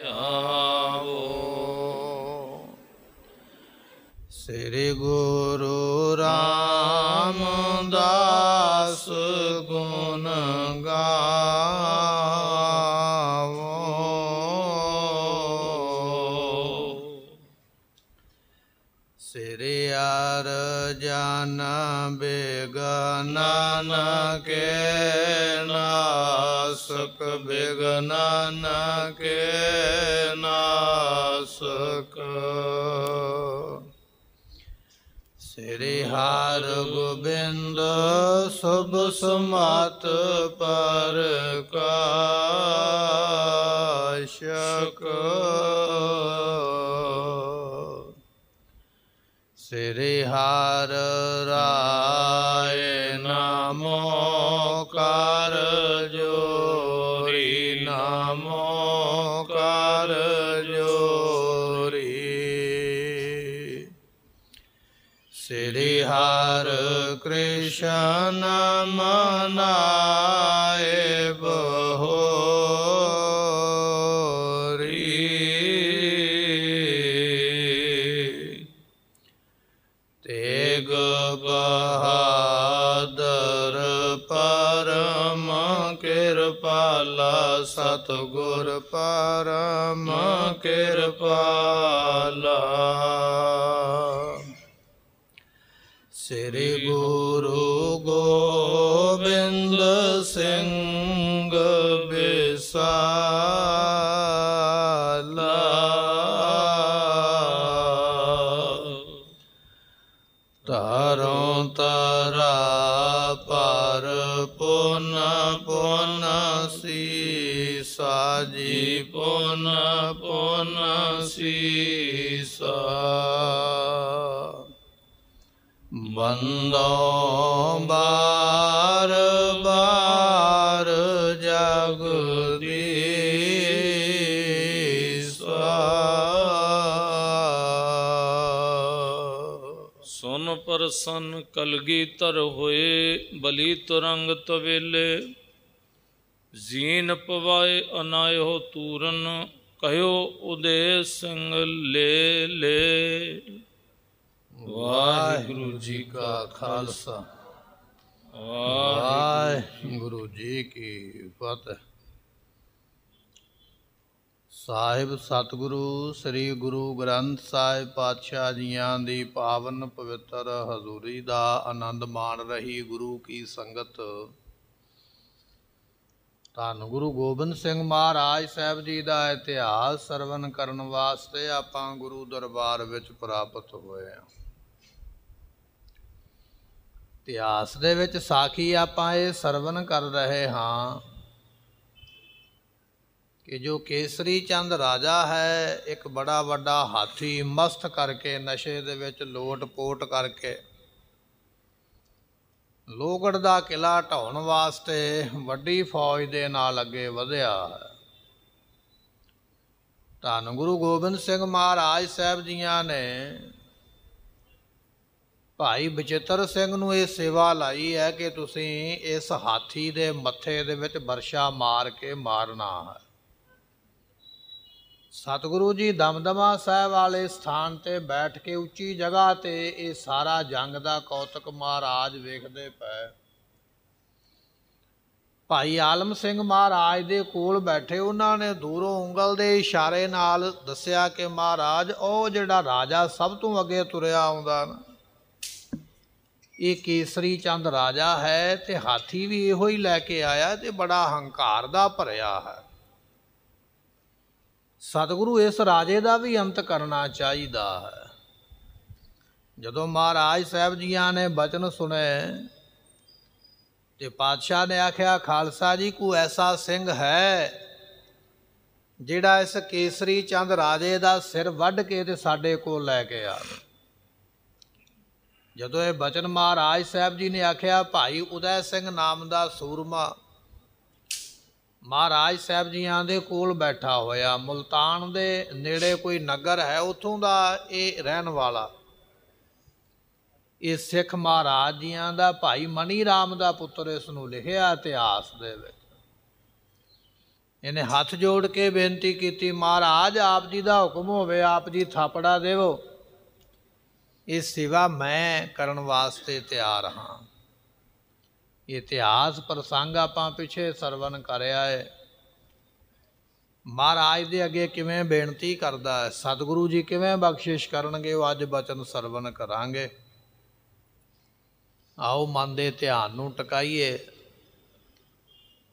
ਧਿਆਵੋ ਸ੍ਰੀ ਗੁਰੂ ਰਾਮਦਾਸ ਗੁਣ ਗਾਵੋ ਸ੍ਰੀ ਅਰ ਜਨ ਬੇਗਨਨ ਕੇ ਨਾਗਨਨ ਕੇ ਨਾਸਕ ਸ੍ਰੀ ਹਾਰ ਗੋਬਿੰਦ ਸਭ ਸਮਾਤ ਪਰ ਕਾਸ਼ਕ ਸ੍ਰੀ ਹਾਰ ਰਾਏ ਸ਼ਾਨਾ ਮਨਾਏ ਬਹੋਰੀ ਤੇਗ ਬਹਾਦਰ ਪਰਮ ਕਿਰਪਾਲਾ ਸਤਗੁਰ ਪਰਮ ਕਿਰਪਾਲਾ ਸ੍ਰੀ ਗੁਰੂ ਗੋਬਿੰਦ ਸਿੰਘ ਬਿਸਾਲਾ ਤਾਰੋਂ ਤਾਰਾ ਪਰ ਪੁਨ ਪੁਨ ਸੀ ਸਾਜੀ ਪੁਨ ਪੁਨ ਸੀ ਵੰਦੋ ਬਾਰ ਬਾਰ ਜਗਦੀਸਾ ਸੁਨ ਪਰਸਨ ਕਲਗੀ ਤਰ ਹੋਏ ਬਲੀ ਤੁਰੰਗ ਤਵੇਲੇ ਜ਼ੀਨ ਪਵਾਏ ਅਨਾਇਓ ਤੂਰਨ ਕਹਿਓ ਉਦੇ ਸਿੰਘ ਲੈ ਲੈ ਵਾਹਿਗੁਰੂ ਜੀ ਕਾ ਖਾਲਸਾ ਵਾਹਿਗੁਰੂ ਜੀ ਕੀ ਫਤਿਹ ਸਾਹਿਬ ਸਤਿਗੁਰੂ ਸ੍ਰੀ ਗੁਰੂ ਗ੍ਰੰਥ ਸਾਹਿਬ ਪਾਤਸ਼ਾਹ ਜੀਆਂ ਦੀ ਪਾਵਨ ਪਵਿੱਤਰ ਹਜ਼ੂਰੀ ਦਾ ਆਨੰਦ ਮਾਣ ਰਹੀ ਗੁਰੂ ਕੀ ਸੰਗਤ ਤਾਂ ਗੁਰੂ ਗੋਬਿੰਦ ਸਿੰਘ ਮਹਾਰਾਜ ਸਾਹਿਬ ਜੀ ਦਾ ਇਤਿਹਾਸ ਸਰਵਨ ਕਰਨ ਵਾਸਤੇ ਆਪਾਂ ਗੁਰੂ ਦਰਬਾਰ ਵਿੱਚ ਪ੍ਰਾਪਤ ਹੋਏ ਹਾਂ ਇਤਿਹਾਸ ਦੇ ਵਿੱਚ ਸਾਖੀ ਆਪਾਂ ਇਹ ਸਰਵਨ ਕਰ ਰਹੇ ਹਾਂ ਕਿ ਜੋ ਕੇਸਰੀ ਚੰਦ ਰਾਜਾ ਹੈ ਇੱਕ ਬੜਾ ਵੱਡਾ ਹਾਥੀ ਮਸਤ ਕਰਕੇ ਨਸ਼ੇ ਦੇ ਵਿੱਚ ਲੋਟ-ਪੋਟ ਕਰਕੇ ਲੋਗੜ ਦਾ ਕਿਲਾ ਢਾਉਣ ਵਾਸਤੇ ਵੱਡੀ ਫੌਜ ਦੇ ਨਾਲ ਅੱਗੇ ਵਧਿਆ ਹੈ ਗੁਰੂ ਗੋਬਿੰਦ ਸਿੰਘ ਮਹਾਰਾਜ ਸਾਹਿਬ ਜੀਆਂ ਨੇ ਭਾਈ ਬਚਿੱਤਰ ਸਿੰਘ ਨੂੰ ਇਹ ਸੇਵਾ ਲਾਈ ਹੈ ਕਿ ਤੁਸੀਂ ਇਸ ਹਾਥੀ ਦੇ ਮੱਥੇ ਦੇ ਵਿੱਚ ਵਰਸ਼ਾ ਮਾਰ ਕੇ ਮਾਰਨਾ ਹੈ ਸਤਿਗੁਰੂ ਜੀ ਦਮਦਮਾ ਸਾਹਿਬ ਵਾਲੇ ਸਥਾਨ ਤੇ ਬੈਠ ਕੇ ਉੱਚੀ ਜਗ੍ਹਾ ਤੇ ਇਹ ਸਾਰਾ ਜੰਗ ਦਾ ਕੌਤਕ ਮਹਾਰਾਜ ਵੇਖਦੇ ਪਏ ਭਾਈ ਆਲਮ ਸਿੰਘ ਮਹਾਰਾਜ ਦੇ ਕੋਲ ਬੈਠੇ ਉਹਨਾਂ ਨੇ ਦੂਰੋਂ ਉਂਗਲ ਦੇ ਇਸ਼ਾਰੇ ਨਾਲ ਦੱਸਿਆ ਕਿ ਮਹਾਰਾਜ ਉਹ ਜਿਹੜਾ ਰਾਜਾ ਸਭ ਤੋਂ ਅੱਗੇ ਤੁਰਿਆ ਆਉਂਦਾ ਨਾ ਇਹ ਕੇਸਰੀ ਚੰਦ ਰਾਜਾ ਹੈ ਤੇ ਹਾਥੀ ਵੀ ਇਹੋ ਹੀ ਲੈ ਕੇ ਆਇਆ ਤੇ ਬੜਾ ਹੰਕਾਰ ਦਾ ਭਰਿਆ ਹੈ ਸਤਿਗੁਰੂ ਇਸ ਰਾਜੇ ਦਾ ਵੀ ਅੰਤ ਕਰਨਾ ਚਾਹੀਦਾ ਹੈ ਜਦੋਂ ਮਹਾਰਾਜ ਸਾਹਿਬ ਜੀਆਂ ਨੇ ਬਚਨ ਸੁਣੇ ਤੇ ਪਾਤਸ਼ਾਹ ਨੇ ਆਖਿਆ ਖਾਲਸਾ ਜੀ ਕੋ ਐਸਾ ਸਿੰਘ ਹੈ ਜਿਹੜਾ ਇਸ ਕੇਸਰੀ ਚੰਦ ਰਾਜੇ ਦਾ ਸਿਰ ਵੱਢ ਕੇ ਤੇ ਸਾਡੇ ਕੋਲ ਲੈ ਕੇ ਆਵੇ ਜਦੋਂ ਇਹ ਬਚਨ ਮਹਾਰਾਜ ਸਾਹਿਬ ਜੀ ਨੇ ਆਖਿਆ ਭਾਈ ਉਦੈ ਸਿੰਘ ਨਾਮ ਦਾ ਸੂਰਮਾ ਮਹਾਰਾਜ ਸਾਹਿਬ ਜੀਆਂ ਦੇ ਕੋਲ ਬੈਠਾ ਹੋਇਆ ਮਲਤਾਨ ਦੇ ਨੇੜੇ ਕੋਈ ਨਗਰ ਹੈ ਉਥੋਂ ਦਾ ਇਹ ਰਹਿਣ ਵਾਲਾ ਇਹ ਸਿੱਖ ਮਹਾਰਾਜ ਜੀਆਂ ਦਾ ਭਾਈ ਮਨੀ ਰਾਮ ਦਾ ਪੁੱਤਰ ਇਸ ਨੂੰ ਲਿਖਿਆ ਇਤਿਹਾਸ ਦੇ ਵਿੱਚ ਇਹਨੇ ਹੱਥ ਜੋੜ ਕੇ ਬੇਨਤੀ ਕੀਤੀ ਮਹਾਰਾਜ ਆਪ ਜੀ ਦਾ ਹੁਕਮ ਹੋਵੇ ਆਪ ਜੀ ਥਾਪੜਾ ਦੇਵੋ ਇਹ ਸੇਵਾ ਮੈਂ ਕਰਨ ਵਾਸਤੇ ਤਿਆਰ ਹਾਂ ਇਤਿਹਾਸ ਪ੍ਰਸੰਗ ਆਪਾਂ ਪਿੱਛੇ ਸਰਵਨ ਕਰਿਆ ਹੈ ਮਹਾਰਾਜ ਦੇ ਅੱਗੇ ਕਿਵੇਂ ਬੇਨਤੀ ਕਰਦਾ ਹੈ ਸਤਿਗੁਰੂ ਜੀ ਕਿਵੇਂ ਬਖਸ਼ਿਸ਼ ਕਰਨਗੇ ਉਹ ਅੱਜ ਬਚਨ ਸਰਵਨ ਕਰਾਂਗੇ ਆਓ ਮਨ ਦੇ ਧਿਆਨ ਨੂੰ ਟਿਕਾਈਏ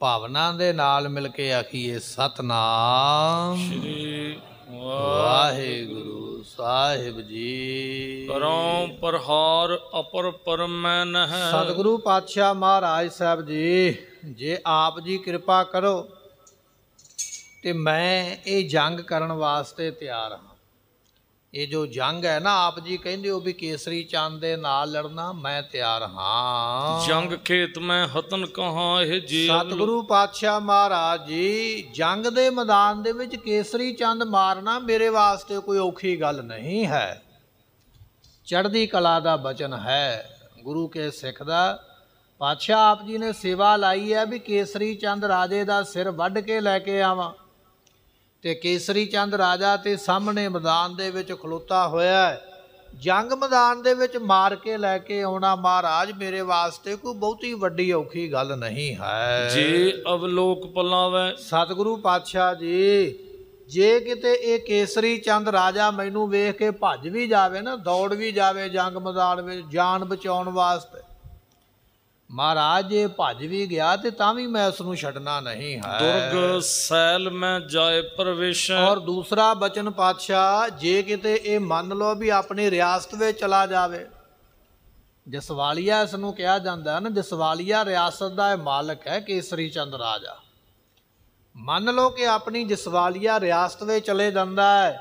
ਭਾਵਨਾ ਦੇ ਨਾਲ ਮਿਲ ਕੇ ਆਖੀਏ ਸਤਨਾਮ ਸ੍ਰੀ ਵਾਹਿਗੁਰੂ ਸਾਹਿਬ ਜੀ ਕਰੋ ਪਰਹਾਰ ਅਪਰ ਪਰਮੈ ਨਹ ਸਤਿਗੁਰੂ ਪਾਤਸ਼ਾਹ ਮਹਾਰਾਜ ਸਾਹਿਬ ਜੀ ਜੇ ਆਪ ਜੀ ਕਿਰਪਾ ਕਰੋ ਤੇ ਮੈਂ ਇਹ ਜੰਗ ਕਰਨ ਵਾਸਤੇ ਤਿਆਰ ਹਾਂ ਇਹ ਜੋ ਜੰਗ ਹੈ ਨਾ ਆਪ ਜੀ ਕਹਿੰਦੇ ਹੋ ਵੀ ਕੇਸਰੀ ਚੰਦ ਦੇ ਨਾਲ ਲੜਨਾ ਮੈਂ ਤਿਆਰ ਹਾਂ ਜੰਗ ਖੇਤ ਮੈਂ ਹਤਨ ਕਹਾ ਇਹ ਜੀ ਸਤਿਗੁਰੂ ਪਾਤਸ਼ਾਹ ਮਹਾਰਾਜ ਜੀ ਜੰਗ ਦੇ ਮੈਦਾਨ ਦੇ ਵਿੱਚ ਕੇਸਰੀ ਚੰਦ ਮਾਰਨਾ ਮੇਰੇ ਵਾਸਤੇ ਕੋਈ ਔਖੀ ਗੱਲ ਨਹੀਂ ਹੈ ਚੜ੍ਹਦੀ ਕਲਾ ਦਾ ਬਚਨ ਹੈ ਗੁਰੂ ਕੇ ਸਿੱਖ ਦਾ ਪਾਤਸ਼ਾਹ ਆਪ ਜੀ ਨੇ ਸੇਵਾ ਲਾਈ ਹੈ ਵੀ ਕੇਸਰੀ ਚੰਦ ਰਾਜੇ ਦਾ ਸਿਰ ਵੱਢ ਕੇ ਲੈ ਕੇ ਆਵਾਂ ਤੇ ਕੇਸਰੀ ਚੰਦ ਰਾਜਾ ਤੇ ਸਾਹਮਣੇ ਮੈਦਾਨ ਦੇ ਵਿੱਚ ਖਲੋਤਾ ਹੋਇਆ ਹੈ ਜੰਗ ਮੈਦਾਨ ਦੇ ਵਿੱਚ ਮਾਰ ਕੇ ਲੈ ਕੇ ਆਉਣਾ ਮਹਾਰਾਜ ਮੇਰੇ ਵਾਸਤੇ ਕੋਈ ਬਹੁਤੀ ਵੱਡੀ ਔਖੀ ਗੱਲ ਨਹੀਂ ਹੈ ਜੇ ਅਵਲੋਕ ਪਲਾਵੇ ਸਤਿਗੁਰੂ ਪਾਤਸ਼ਾਹ ਜੀ ਜੇ ਕਿਤੇ ਇਹ ਕੇਸਰੀ ਚੰਦ ਰਾਜਾ ਮੈਨੂੰ ਵੇਖ ਕੇ ਭੱਜ ਵੀ ਜਾਵੇ ਨਾ ਦੌੜ ਵੀ ਜਾਵੇ ਜੰਗ ਮੈਦਾਨ ਵਿੱਚ ਜਾਨ ਬਚਾਉਣ ਵਾਸਤੇ ਮਹਾਰਾਜ ਜੇ ਭੱਜ ਵੀ ਗਿਆ ਤੇ ਤਾਂ ਵੀ ਮੈਂ ਉਸ ਨੂੰ ਛੱਡਣਾ ਨਹੀਂ ਹੈ ਦੁਰਗ ਸੈਲ ਮੈਂ ਜਾਏ ਪ੍ਰਵੇਸ਼ ਔਰ ਦੂਸਰਾ ਬਚਨ ਪਾਤਸ਼ਾਹ ਜੇ ਕਿਤੇ ਇਹ ਮੰਨ ਲਓ ਵੀ ਆਪਣੀ ਰਿਆਸਤ ਵਿੱਚ ਚਲਾ ਜਾਵੇ ਜਸਵਾਲੀਆ ਇਸ ਨੂੰ ਕਿਹਾ ਜਾਂਦਾ ਨਾ ਜਸਵਾਲੀਆ ਰਿਆਸਤ ਦਾ ਇਹ ਮਾਲਕ ਹੈ ਕੇਸਰੀ ਚੰਦ ਰਾਜਾ ਮੰਨ ਲਓ ਕਿ ਆਪਣੀ ਜਸਵਾਲੀਆ ਰਿਆਸਤ ਵਿੱਚ ਚਲੇ ਜਾਂਦਾ ਹੈ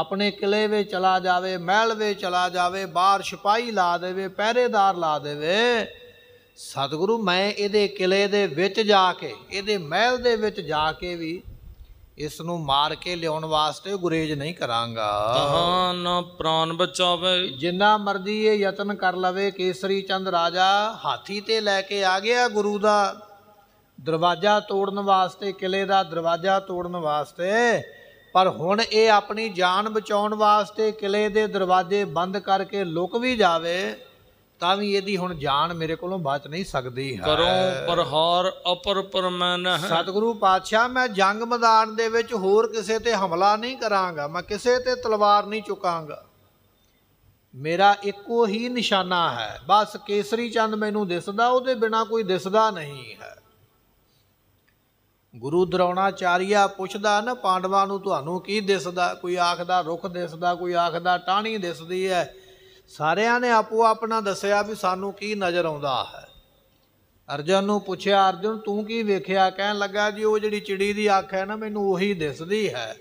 ਆਪਣੇ ਕਿਲੇ ਵਿੱਚ ਚਲਾ ਜਾਵੇ ਮਹਿਲ ਵਿੱਚ ਚਲਾ ਜਾਵੇ ਬਾਹਰ ਸਿਪਾਈ ਲਾ ਦੇਵੇ ਪਹਿਰੇਦਾਰ ਲਾ ਦੇਵੇ ਸਤਿਗੁਰੂ ਮੈਂ ਇਹਦੇ ਕਿਲੇ ਦੇ ਵਿੱਚ ਜਾ ਕੇ ਇਹਦੇ ਮਹਿਲ ਦੇ ਵਿੱਚ ਜਾ ਕੇ ਵੀ ਇਸ ਨੂੰ ਮਾਰ ਕੇ ਲਿਆਉਣ ਵਾਸਤੇ ਗੁਰੇਜ ਨਹੀਂ ਕਰਾਂਗਾ ਤਹਾਂ ਨਾ ਪ੍ਰਾਨ ਬਚਾਵੇ ਜਿੰਨਾ ਮਰਦੀ ਇਹ ਯਤਨ ਕਰ ਲਵੇ ਕੇਸਰੀ ਚੰਦ ਰਾਜਾ ਹਾਥੀ ਤੇ ਲੈ ਕੇ ਆ ਗਿਆ ਗੁਰੂ ਦਾ ਦਰਵਾਜ਼ਾ ਤੋੜਨ ਵਾਸਤੇ ਕਿਲੇ ਦਾ ਦਰਵਾਜ਼ਾ ਤੋੜਨ ਵਾਸਤੇ ਪਰ ਹੁਣ ਇਹ ਆਪਣੀ ਜਾਨ ਬਚਾਉਣ ਵਾਸਤੇ ਕਿਲੇ ਦੇ ਦਰਵਾਜ਼ੇ ਬੰਦ ਕਰਕੇ ਲੁਕ ਵੀ ਜਾਵੇ ਤਾਂ ਵੀ ਇਹਦੀ ਹੁਣ ਜਾਨ ਮੇਰੇ ਕੋਲੋਂ ਬਾਤ ਨਹੀਂ ਸਕਦੀ ਹੈ ਕਰੋ ਪ੍ਰਹਾਰ ਅਪਰ ਪਰਮਨ ਸਤਿਗੁਰੂ ਪਾਤਸ਼ਾਹ ਮੈਂ ਜੰਗ ਮੈਦਾਨ ਦੇ ਵਿੱਚ ਹੋਰ ਕਿਸੇ ਤੇ ਹਮਲਾ ਨਹੀਂ ਕਰਾਂਗਾ ਮੈਂ ਕਿਸੇ ਤੇ ਤਲਵਾਰ ਨਹੀਂ ਚੁਕਾਂਗਾ ਮੇਰਾ ਇੱਕੋ ਹੀ ਨਿਸ਼ਾਨਾ ਹੈ ਬਸ ਕੇਸਰੀ ਚੰਦ ਮੈਨੂੰ ਦਿਸਦਾ ਉਹਦੇ ਬਿਨਾ ਕੋਈ ਦਿਸਦਾ ਨਹੀਂ ਹੈ ਗੁਰੂ ਦਰੋਣਾਚਾਰੀਆ ਪੁੱਛਦਾ ਨਾ ਪਾਂਡਵਾਂ ਨੂੰ ਤੁਹਾਨੂੰ ਕੀ ਦਿਸਦਾ ਕੋਈ ਆਖਦਾ ਰੁੱਖ ਦਿਸਦਾ ਕੋਈ ਆਖਦਾ ਟਾਹਣੀ ਦਿਸਦੀ ਹੈ ਸਾਰਿਆਂ ਨੇ ਆਪੋ ਆਪਣਾ ਦੱਸਿਆ ਵੀ ਸਾਨੂੰ ਕੀ ਨਜ਼ਰ ਆਉਂਦਾ ਹੈ ਅਰਜਨ ਨੂੰ ਪੁੱਛਿਆ ਅਰਜਨ ਤੂੰ ਕੀ ਵੇਖਿਆ ਕਹਿਣ ਲੱਗਾ ਜੀ ਉਹ ਜਿਹੜੀ ਚਿੜੀ ਦੀ ਅੱਖ ਹੈ ਨਾ ਮੈਨੂੰ ਉਹੀ ਦਿਸਦੀ ਹੈ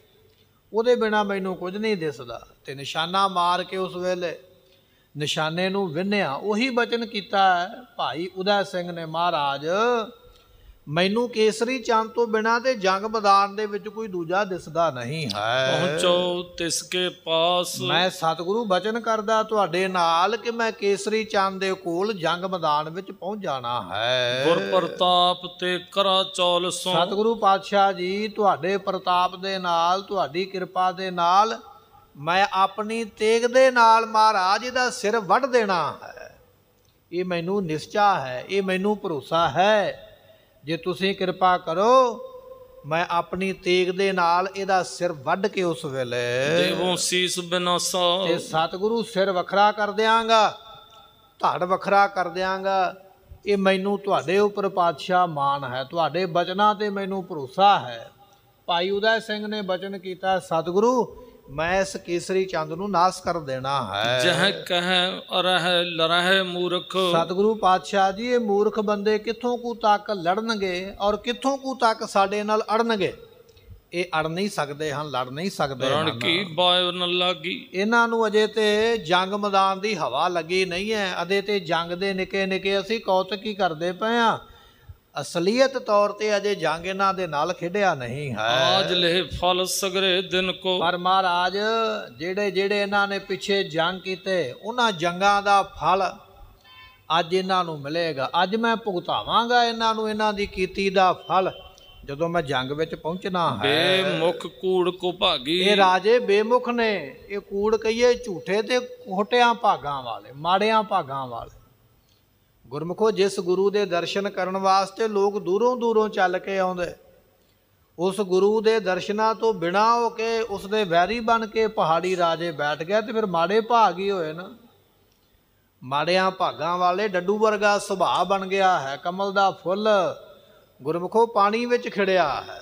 ਉਹਦੇ ਬਿਨਾ ਮੈਨੂੰ ਕੁਝ ਨਹੀਂ ਦਿਸਦਾ ਤੇ ਨਿਸ਼ਾਨਾ ਮਾਰ ਕੇ ਉਸ ਵੇਲੇ ਨਿਸ਼ਾਨੇ ਨੂੰ ਵਿੰਨਿਆ ਉਹੀ ਬਚਨ ਕੀਤਾ ਭਾਈ ਉਦਾ ਸਿੰਘ ਨੇ ਮਹਾਰਾਜ ਮੈਨੂੰ ਕੇਸਰੀ ਚੰਦ ਤੋਂ ਬਿਨਾ ਤੇ ਜੰਗ ਮੈਦਾਨ ਦੇ ਵਿੱਚ ਕੋਈ ਦੂਜਾ ਦਿਸਦਾ ਨਹੀਂ ਹੈ ਪਹੁੰਚੋ ਤਿਸ ਕੇ ਪਾਸ ਮੈਂ ਸਤਿਗੁਰੂ ਬਚਨ ਕਰਦਾ ਤੁਹਾਡੇ ਨਾਲ ਕਿ ਮੈਂ ਕੇਸਰੀ ਚੰਦ ਦੇ ਕੋਲ ਜੰਗ ਮੈਦਾਨ ਵਿੱਚ ਪਹੁੰਚ ਜਾਣਾ ਹੈ ਗੁਰ ਪ੍ਰਤਾਪ ਤੇ ਕਰਾ ਚੌਲ ਸੋ ਸਤਿਗੁਰੂ ਪਾਤਸ਼ਾਹ ਜੀ ਤੁਹਾਡੇ ਪ੍ਰਤਾਪ ਦੇ ਨਾਲ ਤੁਹਾਡੀ ਕਿਰਪਾ ਦੇ ਨਾਲ ਮੈਂ ਆਪਣੀ ਤੇਗ ਦੇ ਨਾਲ ਮਹਾਰਾਜ ਦਾ ਸਿਰ ਵੱਢ ਦੇਣਾ ਹੈ ਇਹ ਮੈਨੂੰ ਨਿਸ਼ਚਾ ਹੈ ਇਹ ਮੈਨੂੰ ਭਰੋਸਾ ਹੈ ਜੇ ਤੁਸੀਂ ਕਿਰਪਾ ਕਰੋ ਮੈਂ ਆਪਣੀ ਤੇਗ ਦੇ ਨਾਲ ਇਹਦਾ ਸਿਰ ਵੱਢ ਕੇ ਉਸ ਵੇਲੇ ਦੇਵੋ ਸੀਸ ਬਿਨਾਸਾ ਤੇ ਸਤਿਗੁਰੂ ਸਿਰ ਵੱਖਰਾ ਕਰ ਦਿਆਂਗਾ ਧੜ ਵੱਖਰਾ ਕਰ ਦਿਆਂਗਾ ਇਹ ਮੈਨੂੰ ਤੁਹਾਡੇ ਉੱਪਰ ਪਾਤਸ਼ਾਹ ਮਾਨ ਹੈ ਤੁਹਾਡੇ ਬਚਨਾਂ ਤੇ ਮੈਨੂੰ ਭਰੋਸਾ ਹੈ ਭਾਈ ਉਦੈ ਸਿੰਘ ਨੇ ਬਚਨ ਕੀਤਾ ਸਤਿਗੁਰੂ ਮੈਂ ਇਸ ਕੇਸਰੀ ਚੰਦ ਨੂੰ ਨਾਸ ਕਰ ਦੇਣਾ ਹੈ ਜਹ ਕਹ ਅਰਹ ਲਰਹ ਮੂਰਖ ਸਤਿਗੁਰੂ ਪਾਤਸ਼ਾਹ ਜੀ ਇਹ ਮੂਰਖ ਬੰਦੇ ਕਿੱਥੋਂ ਕੂ ਤੱਕ ਲੜਨਗੇ ਔਰ ਕਿੱਥੋਂ ਕੂ ਤੱਕ ਸਾਡੇ ਨਾਲ ਅੜਨਗੇ ਇਹ ਅੜ ਨਹੀਂ ਸਕਦੇ ਹਨ ਲੜ ਨਹੀਂ ਸਕਦੇ ਹਨ ਕੀ ਬਾਇਰ ਨ ਲੱਗੀ ਇਹਨਾਂ ਨੂੰ ਅਜੇ ਤੇ ਜੰਗ ਮੈਦਾਨ ਦੀ ਹਵਾ ਲੱਗੀ ਨਹੀਂ ਹੈ ਅਦੇ ਤੇ ਜੰਗ ਦੇ ਨਿਕੇ ਨਿਕੇ ਅਸੀਂ ਕੌਤਕ ਹੀ ਕਰਦੇ ਪਏ ਆ ਅਸਲੀਅਤ ਤੌਰ ਤੇ ਅਜੇ ਜੰਗ ਇਹਨਾਂ ਦੇ ਨਾਲ ਖੇਡਿਆ ਨਹੀਂ ਹੈ ਆਜ ਲੇ ਫਲ ਸਗਰੇ ਦਿਨ ਕੋ ਪਰ ਮਹਾਰਾਜ ਜਿਹੜੇ ਜਿਹੜੇ ਇਹਨਾਂ ਨੇ ਪਿੱਛੇ ਜੰਗ ਕੀਤੇ ਉਹਨਾਂ ਜੰਗਾਂ ਦਾ ਫਲ ਅੱਜ ਇਹਨਾਂ ਨੂੰ ਮਿਲੇਗਾ ਅੱਜ ਮੈਂ ਭੁਗਤਾਵਾਂਗਾ ਇਹਨਾਂ ਨੂੰ ਇਹਨਾਂ ਦੀ ਕੀਤੀ ਦਾ ਫਲ ਜਦੋਂ ਮੈਂ ਜੰਗ ਵਿੱਚ ਪਹੁੰਚਣਾ ਹੈ ਬੇਮੁਖ ਕੂੜ ਕੋ ਭਾਗੀ ਇਹ ਰਾਜੇ ਬੇਮੁਖ ਨੇ ਇਹ ਕੂੜ ਕਹੀਏ ਝੂਠੇ ਤੇ ਹੋਟਿਆਂ ਭਾਗਾਂ ਵਾਲੇ ਮਾੜਿਆਂ ਭਾਗਾਂ ਵਾਲੇ ਗੁਰਮਖੋ ਜਿਸ ਗੁਰੂ ਦੇ ਦਰਸ਼ਨ ਕਰਨ ਵਾਸਤੇ ਲੋਕ ਦੂਰੋਂ ਦੂਰੋਂ ਚੱਲ ਕੇ ਆਉਂਦੇ ਉਸ ਗੁਰੂ ਦੇ ਦਰਸ਼ਨਾਂ ਤੋਂ ਬਿਨਾ ਹੋ ਕੇ ਉਸ ਦੇ ਵੈਰੀ ਬਣ ਕੇ ਪਹਾੜੀ ਰਾਜੇ ਬੈਠ ਗਿਆ ਤੇ ਫਿਰ ਮਾੜੇ ਭਾਗ ਹੀ ਹੋਏ ਨਾ ਮਾੜਿਆਂ ਭਾਗਾਂ ਵਾਲੇ ਡੱਡੂ ਵਰਗਾ ਸੁਭਾਅ ਬਣ ਗਿਆ ਹੈ ਕਮਲ ਦਾ ਫੁੱਲ ਗੁਰਮਖੋ ਪਾਣੀ ਵਿੱਚ ਖੜਿਆ ਹੈ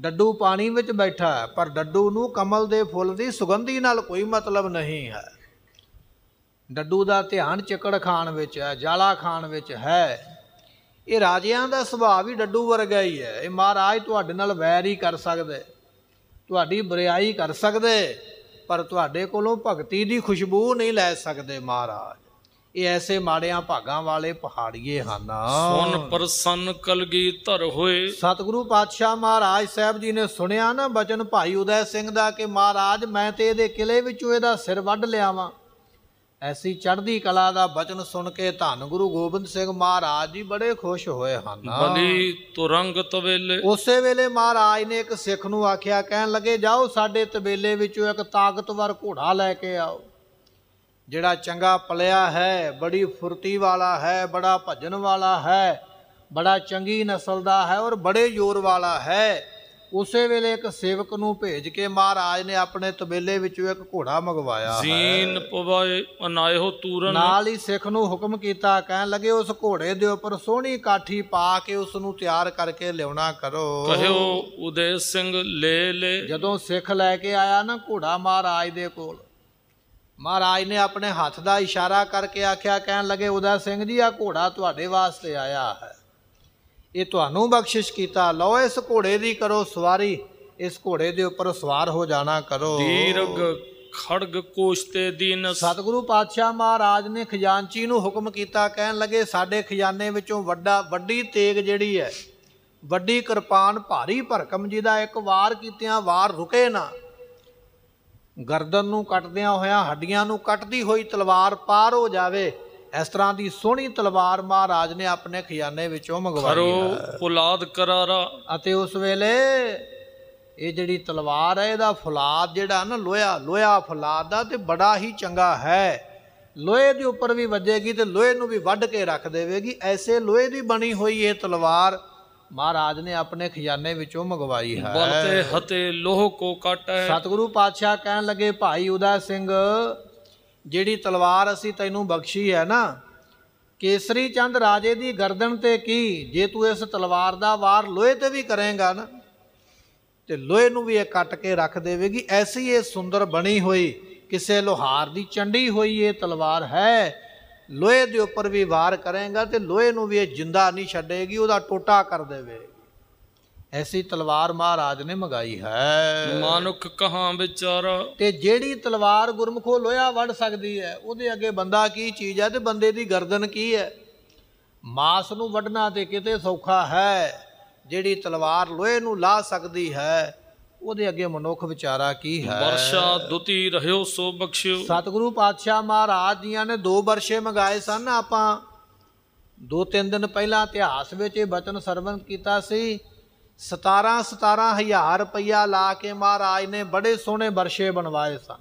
ਡੱਡੂ ਪਾਣੀ ਵਿੱਚ ਬੈਠਾ ਹੈ ਪਰ ਡੱਡੂ ਨੂੰ ਕਮਲ ਦੇ ਫੁੱਲ ਦੀ ਸੁਗੰਧੀ ਨਾਲ ਕੋਈ ਮਤਲਬ ਨਹੀਂ ਹੈ ਡੱਡੂ ਦਾ ਧਿਆਨ ਚਿਕੜ ਖਾਣ ਵਿੱਚ ਹੈ ਜਾਲਾ ਖਾਣ ਵਿੱਚ ਹੈ ਇਹ ਰਾਜਿਆਂ ਦਾ ਸੁਭਾਅ ਵੀ ਡੱਡੂ ਵਰਗਾ ਹੀ ਹੈ ਇਹ ਮਹਾਰਾਜ ਤੁਹਾਡੇ ਨਾਲ ਵੈਰ ਹੀ ਕਰ ਸਕਦੇ ਤੁਹਾਡੀ ਬਰਿਆਈ ਕਰ ਸਕਦੇ ਪਰ ਤੁਹਾਡੇ ਕੋਲੋਂ ਭਗਤੀ ਦੀ ਖੁਸ਼ਬੂ ਨਹੀਂ ਲੈ ਸਕਦੇ ਮਹਾਰਾਜ ਇਹ ਐਸੇ ਮਾੜਿਆਂ ਭਾਗਾਂ ਵਾਲੇ ਪਹਾੜੀਏ ਹਨ ਸੁਨ ਪ੍ਰਸੰਨ ਕਲਗੀ ਧਰ ਹੋਏ ਸਤਿਗੁਰੂ ਪਾਤਸ਼ਾਹ ਮਹਾਰਾਜ ਸਾਹਿਬ ਜੀ ਨੇ ਸੁਣਿਆ ਨਾ ਬਚਨ ਭਾਈ ਉਦੈ ਸਿੰਘ ਦਾ ਕਿ ਮਹਾਰਾਜ ਮੈਂ ਤੇ ਇਹਦੇ ਕਿਲੇ ਵਿੱਚੋਂ ਇਹਦਾ ਸਿਰ ਵੱਢ ਲਿਆਵਾਂ ਐਸੀ ਚੜ੍ਹਦੀ ਕਲਾ ਦਾ ਬਚਨ ਸੁਣ ਕੇ ਧੰਨ ਗੁਰੂ ਗੋਬਿੰਦ ਸਿੰਘ ਮਹਾਰਾਜ ਜੀ ਬੜੇ ਖੁਸ਼ ਹੋਏ ਹਨ ਬਲੀ ਤੁਰੰਗ ਤਵੇਲੇ ਉਸੇ ਵੇਲੇ ਮਹਾਰਾਜ ਨੇ ਇੱਕ ਸਿੱਖ ਨੂੰ ਆਖਿਆ ਕਹਿਣ ਲੱਗੇ ਜਾਓ ਸਾਡੇ ਤਵੇਲੇ ਵਿੱਚੋਂ ਇੱਕ ਤਾਕਤਵਰ ਘੋੜਾ ਲੈ ਕੇ ਆਓ ਜਿਹੜਾ ਚੰਗਾ ਪਲਿਆ ਹੈ ਬੜੀ ਫੁਰਤੀ ਵਾਲਾ ਹੈ ਬੜਾ ਭਜਨ ਵਾਲਾ ਹੈ ਬੜਾ ਚੰਗੀ ਨਸਲ ਦਾ ਹੈ ਔਰ ਬੜੇ ਜ਼ੋਰ ਵਾਲਾ ਹੈ ਉਸੇ ਵੇਲੇ ਇੱਕ ਸੇਵਕ ਨੂੰ ਭੇਜ ਕੇ ਮਹਾਰਾਜ ਨੇ ਆਪਣੇ ਤਬੇਲੇ ਵਿੱਚੋਂ ਇੱਕ ਘੋੜਾ ਮੰਗਵਾਇਆ ਹੈ ਜ਼ੀਨ ਪਵਾਏ ਅਨਾਇਹੋ ਤੂਰਨ ਨਾਲ ਹੀ ਸਿੱਖ ਨੂੰ ਹੁਕਮ ਕੀਤਾ ਕਹਿਣ ਲੱਗੇ ਉਸ ਘੋੜੇ ਦੇ ਉੱਪਰ ਸੋਹਣੀ ਕਾਠੀ ਪਾ ਕੇ ਉਸ ਨੂੰ ਤਿਆਰ ਕਰਕੇ ਲਿਆਉਣਾ ਕਰੋ ਕਹਿਓ ਉਦੇ ਸਿੰਘ ਲੈ ਲੈ ਜਦੋਂ ਸਿੱਖ ਲੈ ਕੇ ਆਇਆ ਨਾ ਘੋੜਾ ਮਹਾਰਾਜ ਦੇ ਕੋਲ ਮਹਾਰਾਜ ਨੇ ਆਪਣੇ ਹੱਥ ਦਾ ਇਸ਼ਾਰਾ ਕਰਕੇ ਆਖਿਆ ਕਹਿਣ ਲੱਗੇ ਉਦਾ ਸਿੰਘ ਜੀ ਆ ਘੋੜਾ ਤੁਹਾਡੇ ਵਾਸਤੇ ਆਇਆ ਹੈ ਇਹ ਤੁਹਾਨੂੰ ਬਖਸ਼ਿਸ਼ ਕੀਤਾ ਲਓ ਇਸ ਘੋੜੇ ਦੀ ਕਰੋ ਸਵਾਰੀ ਇਸ ਘੋੜੇ ਦੇ ਉੱਪਰ ਸਵਾਰ ਹੋ ਜਾਣਾ ਕਰੋ ਦੀਰਗ ਖੜਗ ਕੋਸ਼ਤੇ ਦੀਨ ਸਤਿਗੁਰੂ ਪਾਤਸ਼ਾਹ ਮਹਾਰਾਜ ਨੇ ਖਜ਼ਾਨਚੀ ਨੂੰ ਹੁਕਮ ਕੀਤਾ ਕਹਿਣ ਲੱਗੇ ਸਾਡੇ ਖਜ਼ਾਨੇ ਵਿੱਚੋਂ ਵੱਡਾ ਵੱਡੀ ਤੇਗ ਜਿਹੜੀ ਹੈ ਵੱਡੀ ਕਿਰਪਾਨ ਭਾਰੀ ਭਰਕਮ ਜੀ ਦਾ ਇੱਕ ਵਾਰ ਕੀਤਿਆਂ ਵਾਰ ਰੁਕੇ ਨਾ ਗਰਦਨ ਨੂੰ ਕੱਟਦਿਆਂ ਹੋਇਆਂ ਹੱਡੀਆਂ ਨੂੰ ਕੱਟਦੀ ਹੋਈ ਤਲਵਾਰ ਪਾਰ ਹੋ ਜਾਵੇ ਇਸ ਤਰ੍ਹਾਂ ਦੀ ਸੋਹਣੀ ਤਲਵਾਰ ਮਹਾਰਾਜ ਨੇ ਆਪਣੇ ਖਜ਼ਾਨੇ ਵਿੱਚੋਂ ਮੰਗਵਾਈ ਕਰੋ ਫੁਲਾਦ ਕਰਾਰਾ ਅਤੇ ਉਸ ਵੇਲੇ ਇਹ ਜਿਹੜੀ ਤਲਵਾਰ ਹੈ ਇਹਦਾ ਫੁਲਾਦ ਜਿਹੜਾ ਨਾ ਲੋਹਾ ਲੋਹਾ ਫੁਲਾਦ ਦਾ ਤੇ ਬੜਾ ਹੀ ਚੰਗਾ ਹੈ ਲੋਹੇ ਦੇ ਉੱਪਰ ਵੀ ਵੱਜੇਗੀ ਤੇ ਲੋਹੇ ਨੂੰ ਵੀ ਵੱਢ ਕੇ ਰੱਖ ਦੇਵੇਗੀ ਐਸੇ ਲੋਹੇ ਦੀ ਬਣੀ ਹੋਈ ਇਹ ਤਲਵਾਰ ਮਹਾਰਾਜ ਨੇ ਆਪਣੇ ਖਜ਼ਾਨੇ ਵਿੱਚੋਂ ਮੰਗਵਾਈ ਹੈ ਬਲਤੇ ਹਤੇ ਲੋਹ ਕੋ ਕਾਟੇ ਸਤਿਗੁਰੂ ਪਾਤਸ਼ਾਹ ਕਹਿਣ ਲੱਗੇ ਭਾਈ ਉਦਾ ਸਿੰਘ ਜਿਹੜੀ ਤਲਵਾਰ ਅਸੀਂ ਤੈਨੂੰ ਬਖਸ਼ੀ ਹੈ ਨਾ ਕੇਸਰੀ ਚੰਦ ਰਾਜੇ ਦੀ ਗਰਦਨ ਤੇ ਕੀ ਜੇ ਤੂੰ ਇਸ ਤਲਵਾਰ ਦਾ ਵਾਰ ਲੋਹੇ ਤੇ ਵੀ ਕਰੇਗਾ ਨਾ ਤੇ ਲੋਹੇ ਨੂੰ ਵੀ ਇਹ ਕੱਟ ਕੇ ਰੱਖ ਦੇਵੇਗੀ ਐਸੀ ਇਹ ਸੁੰਦਰ ਬਣੀ ਹੋਈ ਕਿਸੇ ਲੋਹਾਰ ਦੀ ਚੰਡੀ ਹੋਈ ਇਹ ਤਲਵਾਰ ਹੈ ਲੋਹੇ ਦੇ ਉੱਪਰ ਵੀ ਵਾਰ ਕਰੇਗਾ ਤੇ ਲੋਹੇ ਨੂੰ ਵੀ ਇਹ ਜਿੰਦਾ ਨਹੀਂ ਛੱਡੇਗੀ ਉਹਦਾ ਟੋਟਾ ਕਰ ਦੇਵੇ ਐਸੀ ਤਲਵਾਰ ਮਹਾਰਾਜ ਨੇ ਮੰਗਾਈ ਹੈ ਮਨੁੱਖ ਕਹਾਂ ਵਿਚਾਰਾ ਤੇ ਜਿਹੜੀ ਤਲਵਾਰ ਗੁਰਮਖੋ ਲੋਹਾ ਵੜ ਸਕਦੀ ਹੈ ਉਹਦੇ ਅੱਗੇ ਬੰਦਾ ਕੀ ਚੀਜ਼ ਹੈ ਤੇ ਬੰਦੇ ਦੀ ਗਰਦਨ ਕੀ ਹੈ ਮਾਸ ਨੂੰ ਵੜਨਾ ਤੇ ਕਿਤੇ ਸੌਖਾ ਹੈ ਜਿਹੜੀ ਤਲਵਾਰ ਲੋਹੇ ਨੂੰ ਲਾ ਸਕਦੀ ਹੈ ਉਹਦੇ ਅੱਗੇ ਮਨੁੱਖ ਵਿਚਾਰਾ ਕੀ ਹੈ ਵਰਸ਼ਾ ਦੁਤੀ ਰਹਿਓ ਸੋ ਬਖਸ਼ਿਓ ਸਤਿਗੁਰੂ ਪਾਤਸ਼ਾਹ ਮਹਾਰਾਜ ਜੀਆਂ ਨੇ ਦੋ ਵਰਸ਼ੇ ਮੰਗਾਏ ਸਨ ਆਪਾਂ ਦੋ ਤਿੰਨ ਦਿਨ ਪਹਿਲਾਂ ਇਤਿਹਾਸ ਵਿੱਚ ਇਹ ਬਚਨ ਸਰਵਨ ਕੀਤਾ ਸੀ 17 ਸਤਾਰਾਂ ਹਜ਼ਾਰ ਰੁਪਇਆ ਲਾ ਕੇ ਮਹਾਰਾਜ ਨੇ ਬੜੇ ਸੋਹਣੇ ਬਰਸ਼ੇ ਬਣਵਾਏ ਸਨ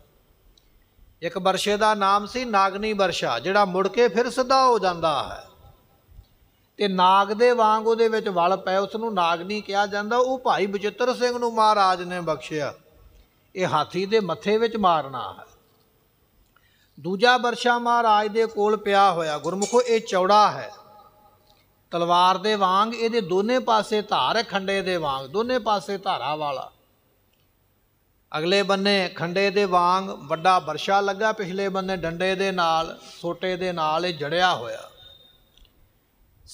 ਇੱਕ ਬਰਸ਼ੇ ਦਾ ਨਾਮ ਸੀ ਨਾਗਨੀ ਬਰਸ਼ਾ ਜਿਹੜਾ ਮੁੜ ਕੇ ਫਿਰ ਸਿੱਧਾ ਹੋ ਜਾਂਦਾ ਹੈ ਤੇ ਨਾਗ ਦੇ ਵਾਂਗ ਉਹਦੇ ਵਿੱਚ ਵਲ ਪਏ ਉਸ ਨੂੰ ਨਾਗਨੀ ਕਿਹਾ ਜਾਂਦਾ ਉਹ ਭਾਈ ਬਚਿੱਤਰ ਸਿੰਘ ਨੂੰ ਮਹਾਰਾਜ ਨੇ ਬਖਸ਼ਿਆ ਇਹ ਹਾਥੀ ਦੇ ਮੱਥੇ ਵਿੱਚ ਮਾਰਨਾ ਹੈ ਦੂਜਾ ਬਰਸ਼ਾ ਮਹਾਰਾਜ ਦੇ ਕੋਲ ਪਿਆ ਹੋਇਆ ਗੁਰਮੁਖੋ ਇਹ ਚੌੜਾ ਹੈ ਤਲਵਾਰ ਦੇ ਵਾਂਗ ਇਹਦੇ ਦੋਨੇ ਪਾਸੇ ਧਾਰ ਹੈ ਖੰਡੇ ਦੇ ਵਾਂਗ ਦੋਨੇ ਪਾਸੇ ਧਾਰਾ ਵਾਲਾ ਅਗਲੇ ਬੰਨੇ ਖੰਡੇ ਦੇ ਵਾਂਗ ਵੱਡਾ ਵਰਸ਼ਾ ਲੱਗਾ ਪਿਛਲੇ ਬੰਨੇ ਡੰਡੇ ਦੇ ਨਾਲ ਸੋਟੇ ਦੇ ਨਾਲ ਇਹ ਜੜਿਆ ਹੋਇਆ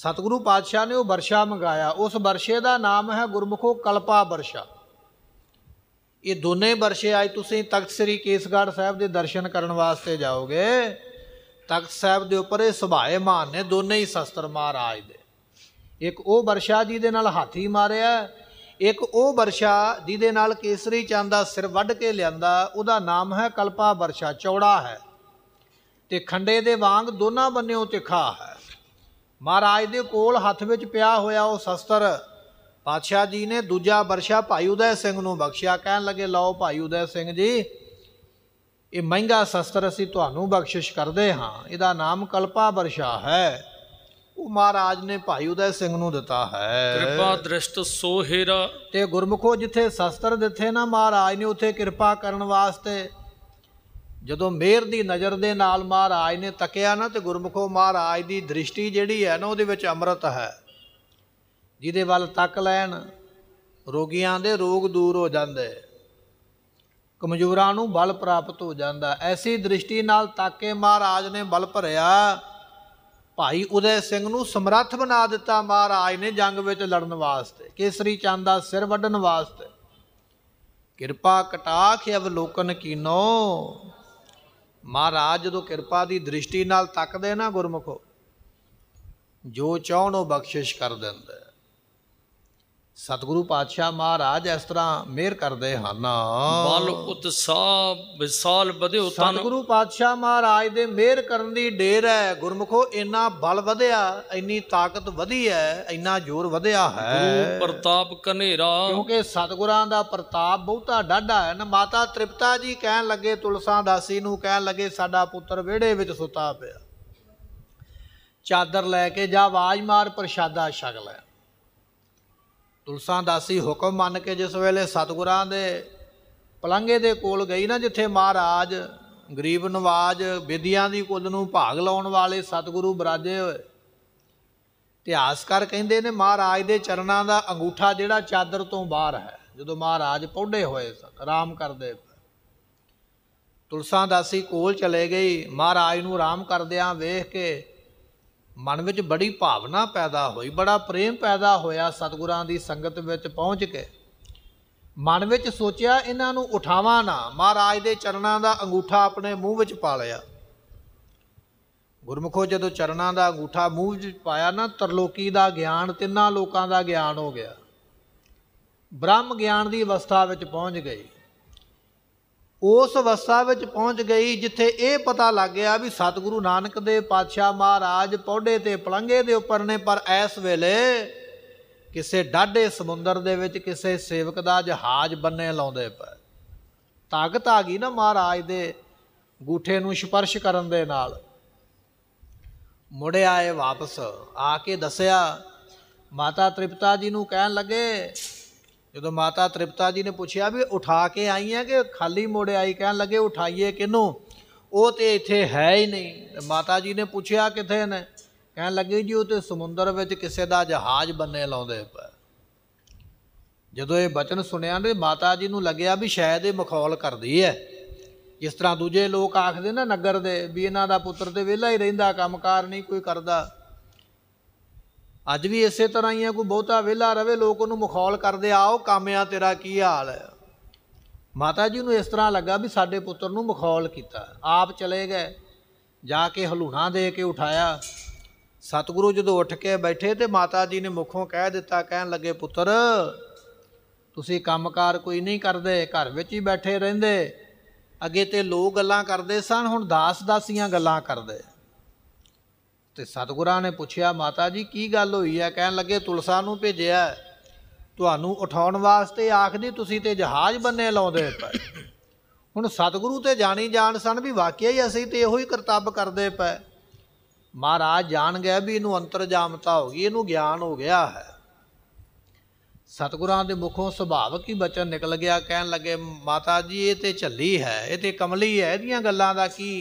ਸਤਿਗੁਰੂ ਪਾਤਸ਼ਾਹ ਨੇ ਉਹ ਵਰਸ਼ਾ ਮੰਗਾਇਆ ਉਸ ਵਰਸ਼ੇ ਦਾ ਨਾਮ ਹੈ ਗੁਰਮੁਖੋ ਕਲਪਾ ਵਰਸ਼ਾ ਇਹ ਦੋਨੇ ਵਰਸ਼ੇ ਅੱਜ ਤੁਸੀਂ ਤਖਤ ਸ੍ਰੀ ਕੇਸਗੜ੍ਹ ਸਾਹਿਬ ਦੇ ਦਰਸ਼ਨ ਕਰਨ ਵਾਸਤੇ ਜਾਓਗੇ ਤਖਤ ਸਾਹਿਬ ਦੇ ਉੱਪਰ ਇਹ ਸੁਭਾਏ ਮਾਨ ਨੇ ਦੋਨੇ ਹੀ ਸ਼ਸਤਰ ਮਹਾਰਾਜ ਦੇ ਇੱਕ ਉਹ ਵਰਸ਼ਾ ਜਿਹਦੇ ਨਾਲ ਹਾਥੀ ਮਾਰਿਆ ਇੱਕ ਉਹ ਵਰਸ਼ਾ ਜਿਹਦੇ ਨਾਲ ਕੇਸਰੀ ਚੰਦ ਦਾ ਸਿਰ ਵੱਢ ਕੇ ਲਿਆਂਦਾ ਉਹਦਾ ਨਾਮ ਹੈ ਕਲਪਾ ਵਰਸ਼ਾ ਚੌੜਾ ਹੈ ਤੇ ਖੰਡੇ ਦੇ ਵਾਂਗ ਦੋਨਾਂ ਬੰਨਿਓ ਤਿੱਖਾ ਹੈ ਮਹਾਰਾਜ ਦੇ ਕੋਲ ਹੱਥ ਵਿੱਚ ਪਿਆ ਹੋਇਆ ਉਹ ਸ਼ਸਤਰ ਪਾਤਸ਼ਾਹ ਜੀ ਨੇ ਦੂਜਾ ਵਰਸ਼ਾ ਭਾਈ ਉਦੈ ਸਿੰਘ ਨੂੰ ਬਖਸ਼ਿਆ ਕਹਿਣ ਲੱਗੇ ਲਓ ਭਾਈ ਉਦੈ ਸਿੰਘ ਜੀ ਇਹ ਮਹਿੰਗਾ ਸ਼ਸਤਰ ਅਸੀਂ ਤੁਹਾਨੂੰ ਬਖਸ਼ਿਸ਼ ਕਰਦੇ ਹਾਂ ਇਹਦਾ ਨਾਮ ਕਲਪਾ ਵਰਸ਼ਾ ਹੈ ਉਹ ਮਹਾਰਾਜ ਨੇ ਭਾਈ ਉਦੈ ਸਿੰਘ ਨੂੰ ਦਿੱਤਾ ਹੈ ਕਿਰਪਾ ਦ੍ਰਿਸ਼ਟ ਸੋ ਹੀਰਾ ਤੇ ਗੁਰਮਖੋ ਜਿੱਥੇ ਸ਼ਸਤਰ ਦਿੱਥੇ ਨਾ ਮਹਾਰਾਜ ਨੇ ਉੱਥੇ ਕਿਰਪਾ ਕਰਨ ਵਾਸਤੇ ਜਦੋਂ ਮੇਰ ਦੀ ਨਜ਼ਰ ਦੇ ਨਾਲ ਮਹਾਰਾਜ ਨੇ ਤੱਕਿਆ ਨਾ ਤੇ ਗੁਰਮਖੋ ਮਹਾਰਾਜ ਦੀ ਦ੍ਰਿਸ਼ਟੀ ਜਿਹੜੀ ਹੈ ਨਾ ਉਹਦੇ ਵਿੱਚ ਅੰਮ੍ਰਿਤ ਹੈ ਜਿਹਦੇ ਵੱਲ ਤੱਕ ਲੈਣ ਰੋਗੀਆਂ ਦੇ ਰੋਗ ਦੂਰ ਹੋ ਜਾਂਦੇ ਕਮਜ਼ੋਰਾਂ ਨੂੰ ਬਲ ਪ੍ਰਾਪਤ ਹੋ ਜਾਂਦਾ ਐਸੀ ਦ੍ਰਿਸ਼ਟੀ ਨਾਲ ਤੱਕੇ ਮਹਾਰਾਜ ਨੇ ਬਲ ਭਰਿਆ ਭਾਈ ਉਦੈ ਸਿੰਘ ਨੂੰ ਸਮਰੱਥ ਬਣਾ ਦਿੱਤਾ ਮਹਾਰਾਜ ਨੇ ਜੰਗ ਵਿੱਚ ਲੜਨ ਵਾਸਤੇ ਕੇਸਰੀ ਚੰਦ ਦਾ ਸਿਰ ਵੱਢਣ ਵਾਸਤੇ ਕਿਰਪਾ ਕਟਾਖ ਅਵਲੋਕਨ ਕੀਨੋ ਮਹਾਰਾਜ ਜਦੋਂ ਕਿਰਪਾ ਦੀ ਦ੍ਰਿਸ਼ਟੀ ਨਾਲ ਤੱਕਦੇ ਨਾ ਗੁਰਮੁਖੋ ਜੋ ਚਾਹਣ ਉਹ ਬਖਸ਼ਿਸ਼ ਕਰ ਦਿੰਦਾ ਸਤਿਗੁਰੂ ਪਾਤਸ਼ਾਹ ਮਹਾਰਾਜ ਇਸ ਤਰ੍ਹਾਂ ਮਿਹਰ ਕਰਦੇ ਹਨ ਬਲ ਉਤਸਾਹ ਵਿਸਾਲ ਵਧਿਓ ਤਨ ਸਤਿਗੁਰੂ ਪਾਤਸ਼ਾਹ ਮਹਾਰਾਜ ਦੇ ਮਿਹਰ ਕਰਨ ਦੀ ਡੇਰ ਹੈ ਗੁਰਮਖੋ ਇੰਨਾ ਬਲ ਵਧਿਆ ਇੰਨੀ ਤਾਕਤ ਵਧੀ ਹੈ ਇੰਨਾ ਜ਼ੋਰ ਵਧਿਆ ਹੈ ਗੁਰੂ ਪ੍ਰਤਾਪ ਕਨੇਰਾ ਕਿਉਂਕਿ ਸਤਿਗੁਰਾਂ ਦਾ ਪ੍ਰਤਾਪ ਬਹੁਤਾ ਡਾਢਾ ਹੈ ਨਾ ਮਾਤਾ ਤ੍ਰਿਪਤਾ ਜੀ ਕਹਿਣ ਲੱਗੇ ਤੁਲਸਾਂ ਦਾਸੀ ਨੂੰ ਕਹਿਣ ਲੱਗੇ ਸਾਡਾ ਪੁੱਤਰ ਵਿਹੜੇ ਵਿੱਚ ਸੁਤਾ ਪਿਆ ਚਾਦਰ ਲੈ ਕੇ ਜਾ ਆਵਾਜ਼ ਮਾਰ ਪ੍ਰਸ਼ਾਦਾ ਛਕ ਲੈ ਤੁਲਸਾਦਾਸੀ ਦਾਸੀ ਹੁਕਮ ਮੰਨ ਕੇ ਜਿਸ ਵੇਲੇ ਸਤਗੁਰਾਂ ਦੇ ਪਲੰਗੇ ਦੇ ਕੋਲ ਗਈ ਨਾ ਜਿੱਥੇ ਮਹਾਰਾਜ ਗਰੀਬ ਨਵਾਜ ਵਿਦਿਆ ਦੀ ਕੁੱਲ ਨੂੰ ਭਾਗ ਲਾਉਣ ਵਾਲੇ ਸਤਿਗੁਰੂ ਬਰਾਜੇ ਹੋਏ ਇਤਿਹਾਸਕਾਰ ਕਹਿੰਦੇ ਨੇ ਮਹਾਰਾਜ ਦੇ ਚਰਨਾਂ ਦਾ ਅੰਗੂਠਾ ਜਿਹੜਾ ਚਾਦਰ ਤੋਂ ਬਾਹਰ ਹੈ ਜਦੋਂ ਮਹਾਰਾਜ ਪੌੜੇ ਹੋਏ ਸਨ ਆਰਾਮ ਕਰਦੇ ਤੁਲਸਾਂ ਦਾਸੀ ਕੋਲ ਚਲੇ ਗਈ ਮਹਾਰਾਜ ਨੂੰ ਆਰਾਮ ਕਰਦਿਆਂ ਵੇਖ ਕੇ ਮਨ ਵਿੱਚ ਬੜੀ ਭਾਵਨਾ ਪੈਦਾ ਹੋਈ ਬੜਾ ਪ੍ਰੇਮ ਪੈਦਾ ਹੋਇਆ ਸਤਿਗੁਰਾਂ ਦੀ ਸੰਗਤ ਵਿੱਚ ਪਹੁੰਚ ਕੇ ਮਨ ਵਿੱਚ ਸੋਚਿਆ ਇਹਨਾਂ ਨੂੰ ਉਠਾਵਾਂ ਨਾ ਮਹਾਰਾਜ ਦੇ ਚਰਨਾਂ ਦਾ ਅੰਗੂਠਾ ਆਪਣੇ ਮੂੰਹ ਵਿੱਚ ਪਾ ਲਿਆ ਗੁਰਮੁਖੋ ਜਦੋਂ ਚਰਨਾਂ ਦਾ ਅੰਗੂਠਾ ਮੂੰਹ ਵਿੱਚ ਪਾਇਆ ਨਾ ਤਰਲੋਕੀ ਦਾ ਗਿਆਨ ਤਿੰਨਾਂ ਲੋਕਾਂ ਦਾ ਗਿਆਨ ਹੋ ਗਿਆ ਬ੍ਰਹਮ ਗਿਆਨ ਦੀ ਅਵਸਥਾ ਵਿੱਚ ਪਹੁੰਚ ਗਏ ਉਸ ਅਵਸਥਾ ਵਿੱਚ ਪਹੁੰਚ ਗਈ ਜਿੱਥੇ ਇਹ ਪਤਾ ਲੱਗ ਗਿਆ ਵੀ ਸਤਿਗੁਰੂ ਨਾਨਕ ਦੇ ਪਾਤਸ਼ਾਹ ਮਹਾਰਾਜ ਪੌੜੇ ਤੇ ਪਲੰਗੇ ਦੇ ਉੱਪਰ ਨੇ ਪਰ ਇਸ ਵੇਲੇ ਕਿਸੇ ਡਾਢੇ ਸਮੁੰਦਰ ਦੇ ਵਿੱਚ ਕਿਸੇ ਸੇਵਕ ਦਾ ਜਹਾਜ਼ ਬੰਨੇ ਲਾਉਂਦੇ ਪਏ ਤਾਕਤ ਆ ਗਈ ਨਾ ਮਹਾਰਾਜ ਦੇ ਗੂਠੇ ਨੂੰ ਸਪਰਸ਼ ਕਰਨ ਦੇ ਨਾਲ ਮੁੜਿਆ ਆਏ ਵਾਪਸ ਆ ਕੇ ਦੱਸਿਆ ਮਾਤਾ ਤ੍ਰਿਪਤਾ ਜੀ ਨੂੰ ਕਹਿਣ ਲੱਗੇ ਜਦੋਂ ਮਾਤਾ ਤ੍ਰਿਪਤਾ ਜੀ ਨੇ ਪੁੱਛਿਆ ਵੀ ਉਠਾ ਕੇ ਆਈ ਹੈ ਕਿ ਖਾਲੀ ਮੋੜੇ ਆਈ ਕਹਿਣ ਲੱਗੇ ਉਠਾਈਏ ਕਿਨੂੰ ਉਹ ਤੇ ਇੱਥੇ ਹੈ ਹੀ ਨਹੀਂ ਮਾਤਾ ਜੀ ਨੇ ਪੁੱਛਿਆ ਕਿਥੇ ਨੇ ਕਹਿਣ ਲੱਗੇ ਜੀ ਉਹ ਤੇ ਸਮੁੰਦਰ ਵਿੱਚ ਕਿਸੇ ਦਾ ਜਹਾਜ਼ ਬੰਨੇ ਲਾਉਂਦੇ ਪਏ ਜਦੋਂ ਇਹ ਬਚਨ ਸੁਣਿਆ ਤੇ ਮਾਤਾ ਜੀ ਨੂੰ ਲੱਗਿਆ ਵੀ ਸ਼ਾਇਦ ਇਹ ਮਖੌਲ ਕਰਦੀ ਹੈ ਜਿਸ ਤਰ੍ਹਾਂ ਦੂਜੇ ਲੋਕ ਆਖਦੇ ਨਾ ਨਗਰ ਦੇ ਵੀ ਇਹਨਾਂ ਦਾ ਪੁੱਤਰ ਤੇ ਵਿਹਲਾ ਹੀ ਰਹਿੰਦਾ ਕੰਮਕਾਰ ਨਹੀਂ ਕੋਈ ਕਰਦਾ ਅੱਜ ਵੀ ਇਸੇ ਤਰ੍ਹਾਂ ਹੀ ਆ ਕੋਈ ਬਹੁਤਾ ਵਿਹਲਾ ਰਵੇ ਲੋਕ ਉਹਨੂੰ ਮੁਖੌਲ ਕਰਦੇ ਆ ਉਹ ਕਾਮਿਆ ਤੇਰਾ ਕੀ ਹਾਲ ਹੈ ਮਾਤਾ ਜੀ ਨੂੰ ਇਸ ਤਰ੍ਹਾਂ ਲੱਗਾ ਵੀ ਸਾਡੇ ਪੁੱਤਰ ਨੂੰ ਮੁਖੌਲ ਕੀਤਾ ਆਪ ਚਲੇ ਗਏ ਜਾ ਕੇ ਹਲੂਣਾ ਦੇ ਕੇ ਉਠਾਇਆ ਸਤਿਗੁਰੂ ਜਦੋਂ ਉੱਠ ਕੇ ਬੈਠੇ ਤੇ ਮਾਤਾ ਜੀ ਨੇ ਮੁਖੋਂ ਕਹਿ ਦਿੱਤਾ ਕਹਿਣ ਲੱਗੇ ਪੁੱਤਰ ਤੁਸੀਂ ਕੰਮਕਾਰ ਕੋਈ ਨਹੀਂ ਕਰਦੇ ਘਰ ਵਿੱਚ ਹੀ ਬੈਠੇ ਰਹਿੰਦੇ ਅੱਗੇ ਤੇ ਲੋਕ ਗੱਲਾਂ ਕਰਦੇ ਸਨ ਹੁਣ ਦਾਸ ਦਾਸੀਆਂ ਗੱਲਾਂ ਕਰਦੇ ਤੇ ਸਤਿਗੁਰਾਂ ਨੇ ਪੁੱਛਿਆ ਮਾਤਾ ਜੀ ਕੀ ਗੱਲ ਹੋਈ ਹੈ ਕਹਿਣ ਲੱਗੇ ਤੁਲਸਾ ਨੂੰ ਭੇਜਿਆ ਤੁਹਾਨੂੰ ਉਠਾਉਣ ਵਾਸਤੇ ਆਖਦੀ ਤੁਸੀਂ ਤੇ ਜਹਾਜ਼ ਬੰਨੇ ਲਾਉਂਦੇ ਪਏ ਹੁਣ ਸਤਿਗੁਰੂ ਤੇ ਜਾਣੀ ਜਾਣ ਸਨ ਵੀ ਵਾਕਿਆ ਹੀ ਅਸੀਂ ਤੇ ਇਹੋ ਹੀ ਕਰਤੱਵ ਕਰਦੇ ਪਏ ਮਹਾਰਾਜ ਜਾਣ ਗਿਆ ਵੀ ਇਹਨੂੰ ਅੰਤਰਜਾਮਤਾ ਹੋ ਗਈ ਇਹਨੂੰ ਗਿਆਨ ਹੋ ਗਿਆ ਹੈ ਸਤਿਗੁਰਾਂ ਦੇ ਮੁਖੋਂ ਸੁਭਾਵਕ ਹੀ ਬਚਨ ਨਿਕਲ ਗਿਆ ਕਹਿਣ ਲੱਗੇ ਮਾਤਾ ਜੀ ਇਹ ਤੇ ਝੱਲੀ ਹੈ ਇਹ ਤੇ ਕਮਲੀ ਹੈ ਇਹਦੀਆਂ ਗੱਲਾਂ ਦਾ ਕੀ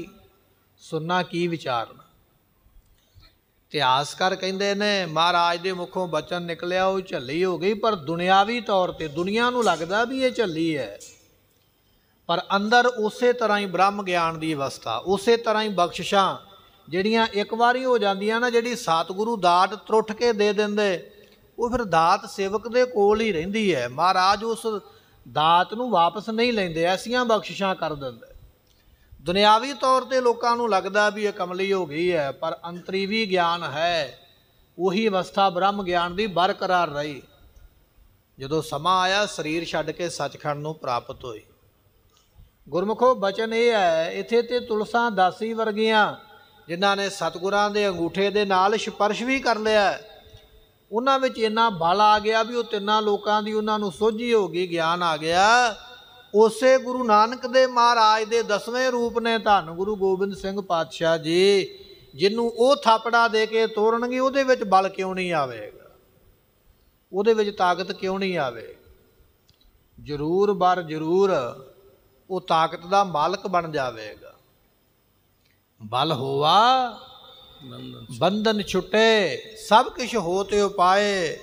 ਸੁਣਨਾ ਕੀ ਵਿਚਾਰਨਾ ਇਤਿਹਾਸਕਾਰ ਕਹਿੰਦੇ ਨੇ ਮਹਾਰਾਜ ਦੇ ਮੁਖੋਂ ਬਚਨ ਨਿਕਲਿਆ ਉਹ ਝੱਲੀ ਹੋ ਗਈ ਪਰ ਦੁਨਿਆਵੀ ਤੌਰ ਤੇ ਦੁਨੀਆ ਨੂੰ ਲੱਗਦਾ ਵੀ ਇਹ ਝੱਲੀ ਹੈ ਪਰ ਅੰਦਰ ਉਸੇ ਤਰ੍ਹਾਂ ਹੀ ਬ੍ਰਹਮ ਗਿਆਨ ਦੀ ਅਵਸਥਾ ਉਸੇ ਤਰ੍ਹਾਂ ਹੀ ਬਖਸ਼ਿਸ਼ਾਂ ਜਿਹੜੀਆਂ ਇੱਕ ਵਾਰੀ ਹੋ ਜਾਂਦੀਆਂ ਨਾ ਜਿਹੜੀ ਸਤਿਗੁਰੂ ਦਾਤ ਤਰੁੱਠ ਕੇ ਦੇ ਦਿੰਦੇ ਉਹ ਫਿਰ ਦਾਤ ਸੇਵਕ ਦੇ ਕੋਲ ਹੀ ਰਹਿੰਦੀ ਹੈ ਮਹਾਰਾਜ ਉਸ ਦਾਤ ਨੂੰ ਵਾਪਸ ਨਹੀਂ ਲੈਂਦੇ ਐਸੀਆਂ ਬਖਸ਼ਿਸ਼ਾਂ ਕਰ ਦਿੰਦੇ ਦੁਨਿਆਵੀ ਤੌਰ ਤੇ ਲੋਕਾਂ ਨੂੰ ਲੱਗਦਾ ਵੀ ਇਹ ਕਮਲੀ ਹੋ ਗਈ ਹੈ ਪਰ ਅੰਤਰੀ ਵੀ ਗਿਆਨ ਹੈ ਉਹੀ ਅਵਸਥਾ ਬ੍ਰਹਮ ਗਿਆਨ ਦੀ ਬਰਕਰਾਰ ਰਹੀ ਜਦੋਂ ਸਮਾਂ ਆਇਆ ਸਰੀਰ ਛੱਡ ਕੇ ਸੱਚਖੰਡ ਨੂੰ ਪ੍ਰਾਪਤ ਹੋਈ ਗੁਰਮੁਖੋ ਬਚਨ ਇਹ ਹੈ ਇੱਥੇ ਤੇ ਤੁਲਸਾਂ ਦਾਸੀ ਵਰਗੀਆਂ ਜਿਨ੍ਹਾਂ ਨੇ ਸਤਗੁਰਾਂ ਦੇ ਅੰਗੂਠੇ ਦੇ ਨਾਲ ਸਪਰਸ਼ ਵੀ ਕਰ ਲਿਆ ਉਹਨਾਂ ਵਿੱਚ ਇੰਨਾ ਬਲ ਆ ਗਿਆ ਵੀ ਉਹ ਤਿੰਨਾਂ ਲੋਕਾਂ ਦੀ ਉਹਨਾਂ ਨੂੰ ਸੋਝੀ ਹੋ ਗਈ ਗਿਆਨ ਆ ਗਿਆ ਉਸੇ ਗੁਰੂ ਨਾਨਕ ਦੇ ਮਹਾਰਾਜ ਦੇ ਦਸਵੇਂ ਰੂਪ ਨੇ ਧੰਨ ਗੁਰੂ ਗੋਬਿੰਦ ਸਿੰਘ ਪਾਤਸ਼ਾਹ ਜੀ ਜਿਹਨੂੰ ਉਹ ਥਾਪੜਾ ਦੇ ਕੇ ਤੋੜਨਗੇ ਉਹਦੇ ਵਿੱਚ ਬਲ ਕਿਉਂ ਨਹੀਂ ਆਵੇਗਾ ਉਹਦੇ ਵਿੱਚ ਤਾਕਤ ਕਿਉਂ ਨਹੀਂ ਆਵੇ ਜ਼ਰੂਰ ਬਰ ਜ਼ਰੂਰ ਉਹ ਤਾਕਤ ਦਾ ਮਾਲਕ ਬਣ ਜਾਵੇਗਾ ਬਲ ਹੋਵਾ ਬੰਧਨ ਛੁੱਟੇ ਸਭ ਕੁਝ ਹੋਤੇ ਉਪਾਏ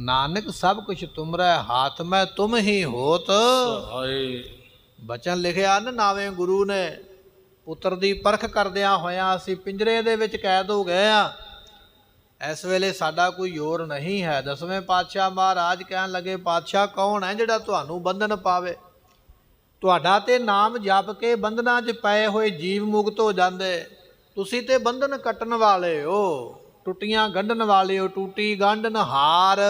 ਨਾਨਕ ਸਭ ਕੁਝ ਤੁਮਰਾ ਹਾਥ ਮੈਂ ਤੁਮ ਹੀ ਹੋਤ ਸਹਾਈ ਬਚਨ ਲਿਖਿਆ ਨ ਨਾਵੇਂ ਗੁਰੂ ਨੇ ਪੁੱਤਰ ਦੀ ਪਰਖ ਕਰਦਿਆਂ ਹੋਇਆ ਅਸੀਂ ਪਿੰਜਰੇ ਦੇ ਵਿੱਚ ਕੈਦ ਹੋ ਗਏ ਆ ਇਸ ਵੇਲੇ ਸਾਡਾ ਕੋਈ ਯੋਰ ਨਹੀਂ ਹੈ ਦਸਵੇਂ ਪਾਤਸ਼ਾਹ ਮਹਾਰਾਜ ਕਹਿਣ ਲੱਗੇ ਪਾਤਸ਼ਾਹ ਕੌਣ ਹੈ ਜਿਹੜਾ ਤੁਹਾਨੂੰ ਬੰਧਨ ਪਾਵੇ ਤੁਹਾਡਾ ਤੇ ਨਾਮ ਜਪ ਕੇ ਬੰਧਨਾਂ 'ਚ ਪਏ ਹੋਏ ਜੀਵ ਮੁਕਤ ਹੋ ਜਾਂਦੇ ਤੁਸੀਂ ਤੇ ਬੰਧਨ ਕੱਟਣ ਵਾਲੇ ਹੋ ਟੁੱਟੀਆਂ ਗੰਢਣ ਵਾਲਿਓ ਟੂਟੀ ਗੰਢਨ ਹਾਰ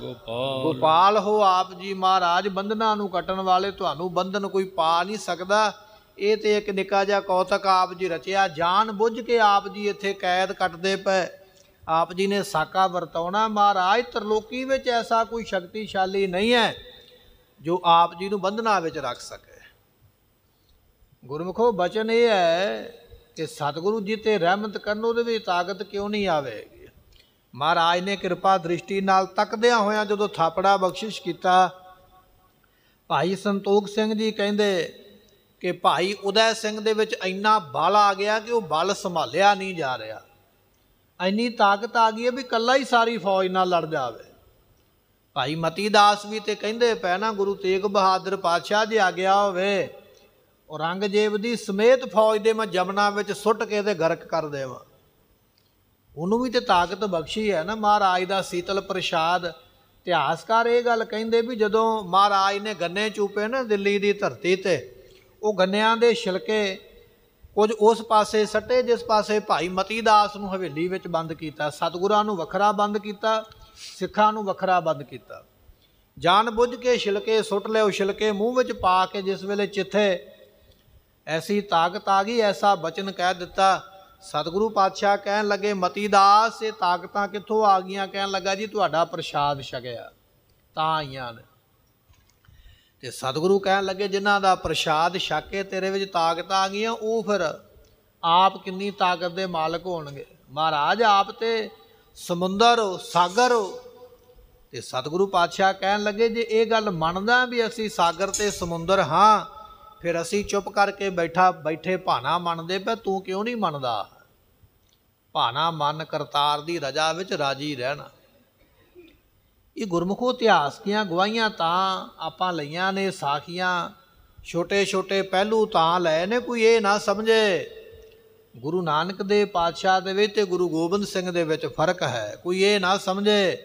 ਗੋਪਾਲ ਗੋਪਾਲ ਹੋ ਆਪ ਜੀ ਮਹਾਰਾਜ ਬੰਧਨਾਂ ਨੂੰ ਕੱਟਣ ਵਾਲੇ ਤੁਹਾਨੂੰ ਬੰਧਨ ਕੋਈ ਪਾ ਨਹੀਂ ਸਕਦਾ ਇਹ ਤੇ ਇੱਕ ਨਿੱਕਾ ਜਿਹਾ ਕੌਤਕ ਆਪ ਜੀ ਰਚਿਆ ਜਾਣ ਬੁੱਝ ਕੇ ਆਪ ਜੀ ਇੱਥੇ ਕੈਦ ਕੱਟਦੇ ਪਏ ਆਪ ਜੀ ਨੇ ਸਾਕਾ ਵਰਤਾਉਣਾ ਮਹਾਰਾਜ ਤਰਲੋਕੀ ਵਿੱਚ ਐਸਾ ਕੋਈ ਸ਼ਕਤੀਸ਼ਾਲੀ ਨਹੀਂ ਹੈ ਜੋ ਆਪ ਜੀ ਨੂੰ ਬੰਧਨਾਂ ਵਿੱਚ ਰੱਖ ਸਕੇ ਗੁਰਮੁਖੋ ਬਚਨ ਇਹ ਹੈ ਕਿ ਸਤਿਗੁਰੂ ਜੀ ਤੇ ਰਹਿਮਤ ਕਰਨ ਉਹਦੇ ਵਿੱਚ ਤਾਕਤ ਕਿਉਂ ਨਹੀਂ ਆਵੇਗੀ ਮਹਾਰਾਜ ਨੇ ਕਿਰਪਾ ਦ੍ਰਿਸ਼ਟੀ ਨਾਲ ਤੱਕਦਿਆਂ ਹੋਇਆਂ ਜਦੋਂ ਥਾਪੜਾ ਬਖਸ਼ਿਸ਼ ਕੀਤਾ ਭਾਈ ਸੰਤੋਖ ਸਿੰਘ ਜੀ ਕਹਿੰਦੇ ਕਿ ਭਾਈ ਉਦੈ ਸਿੰਘ ਦੇ ਵਿੱਚ ਇੰਨਾ ਬਲ ਆ ਗਿਆ ਕਿ ਉਹ ਬਲ ਸੰਭਾਲਿਆ ਨਹੀਂ ਜਾ ਰਿਹਾ ਇੰਨੀ ਤਾਕਤ ਆ ਗਈ ਹੈ ਵੀ ਕੱਲਾ ਹੀ ਸਾਰੀ ਫੌਜ ਨਾਲ ਲੜ ਜਾਵੇ ਭਾਈ ਮਤੀ ਦਾਸ ਵੀ ਤੇ ਕਹਿੰਦੇ ਪੈਣਾ ਗੁਰੂ ਤੇਗ ਬਹਾਦਰ ਪਾਤਸ਼ਾਹ ਜੇ ਆ ਗਿਆ ਹੋਵੇ ਔਰੰਗਜ਼ੇਬ ਦੀ ਸਮੇਤ ਫੌਜ ਦੇ ਮੈਂ ਜਮਨਾ ਵਿੱਚ ਸੁੱਟ ਕੇ ਤੇ ਗਰਕ ਕਰ ਦੇਵਾਂ ਉਹਨੂੰ ਵੀ ਤੇ ਤਾਕਤ ਬਖਸ਼ੀ ਹੈ ਨਾ ਮਹਾਰਾਜ ਦਾ ਸੀਤਲ ਪ੍ਰਸ਼ਾਦ ਇਤਿਹਾਸਕਾਰ ਇਹ ਗੱਲ ਕਹਿੰਦੇ ਵੀ ਜਦੋਂ ਮਹਾਰਾਜ ਨੇ ਗੰਨੇ ਚੂਪੇ ਨਾ ਦਿੱਲੀ ਦੀ ਧਰਤੀ ਤੇ ਉਹ ਗੰਨਿਆਂ ਦੇ ਛਿਲਕੇ ਕੁਝ ਉਸ ਪਾਸੇ ਸੱਟੇ ਜਿਸ ਪਾਸੇ ਭਾਈ ਮਤੀ ਦਾਸ ਨੂੰ ਹਵੇਲੀ ਵਿੱਚ ਬੰਦ ਕੀਤਾ ਸਤਗੁਰਾਂ ਨੂੰ ਵੱਖਰਾ ਬੰਦ ਕੀਤਾ ਸਿੱਖਾਂ ਨੂੰ ਵੱਖਰਾ ਬੰਦ ਕੀਤਾ ਜਾਣ ਬੁੱਝ ਕੇ ਛਿਲਕੇ ਸੁੱਟ ਲਿਓ ਛਿਲਕੇ ਮੂੰਹ ਵਿੱਚ ਪਾ ਕੇ ਜਿਸ ਵੇਲੇ ਚਿੱਥੇ ਐਸੀ ਤਾਕਤ ਆ ਗਈ ਐਸਾ ਬਚਨ ਕਹਿ ਦਿੱਤਾ ਸਤਿਗੁਰੂ ਪਾਤਸ਼ਾਹ ਕਹਿਣ ਲੱਗੇ ਮਤੀ ਦਾਸ ਇਹ ਤਾਕਤਾਂ ਕਿੱਥੋਂ ਆ ਗਈਆਂ ਕਹਿਣ ਲੱਗਾ ਜੀ ਤੁਹਾਡਾ ਪ੍ਰਸ਼ਾਦ ਛਕਿਆ ਤਾਂ ਆਈਆਂ ਨੇ ਤੇ ਸਤਿਗੁਰੂ ਕਹਿਣ ਲੱਗੇ ਜਿਨ੍ਹਾਂ ਦਾ ਪ੍ਰਸ਼ਾਦ ਛਕ ਕੇ ਤੇਰੇ ਵਿੱਚ ਤਾਕਤ ਆ ਗਈਆਂ ਉਹ ਫਿਰ ਆਪ ਕਿੰਨੀ ਤਾਕਤ ਦੇ ਮਾਲਕ ਹੋਣਗੇ ਮਹਾਰਾਜ ਆਪ ਤੇ ਸਮੁੰਦਰ ਹੋ ਸਾਗਰ ਹੋ ਤੇ ਸਤਿਗੁਰੂ ਪਾਤਸ਼ਾਹ ਕਹਿਣ ਲੱਗੇ ਜੇ ਇਹ ਗੱਲ ਮੰਨਦਾ ਵੀ ਅਸੀਂ ਸਾਗਰ ਤੇ ਸਮੁੰਦਰ ਹਾਂ ਫਿਰ ਅਸੀਂ ਚੁੱਪ ਕਰਕੇ ਬੈਠਾ ਬੈਠੇ ਭਾਣਾ ਮੰਨਦੇ ਪਏ ਤੂੰ ਕਿਉਂ ਨਹੀਂ ਮੰਨਦਾ ਭਾਣਾ ਮੰਨ ਕਰਤਾਰ ਦੀ ਰਜਾ ਵਿੱਚ ਰਾਜੀ ਰਹਿਣਾ ਇਹ ਗੁਰਮੁਖੋ ਇਤਿਹਾਸ ਦੀਆਂ ਗਵਾਹੀਆਂ ਤਾਂ ਆਪਾਂ ਲਈਆਂ ਨੇ ਸਾਖੀਆਂ ਛੋਟੇ ਛੋਟੇ ਪਹਿਲੂ ਤਾਂ ਲੈ ਨੇ ਕੋਈ ਇਹ ਨਾ ਸਮਝੇ ਗੁਰੂ ਨਾਨਕ ਦੇ ਪਾਤਸ਼ਾਹ ਦੇ ਵਿੱਚ ਤੇ ਗੁਰੂ ਗੋਬਿੰਦ ਸਿੰਘ ਦੇ ਵਿੱਚ ਫਰਕ ਹੈ ਕੋਈ ਇਹ ਨਾ ਸਮਝੇ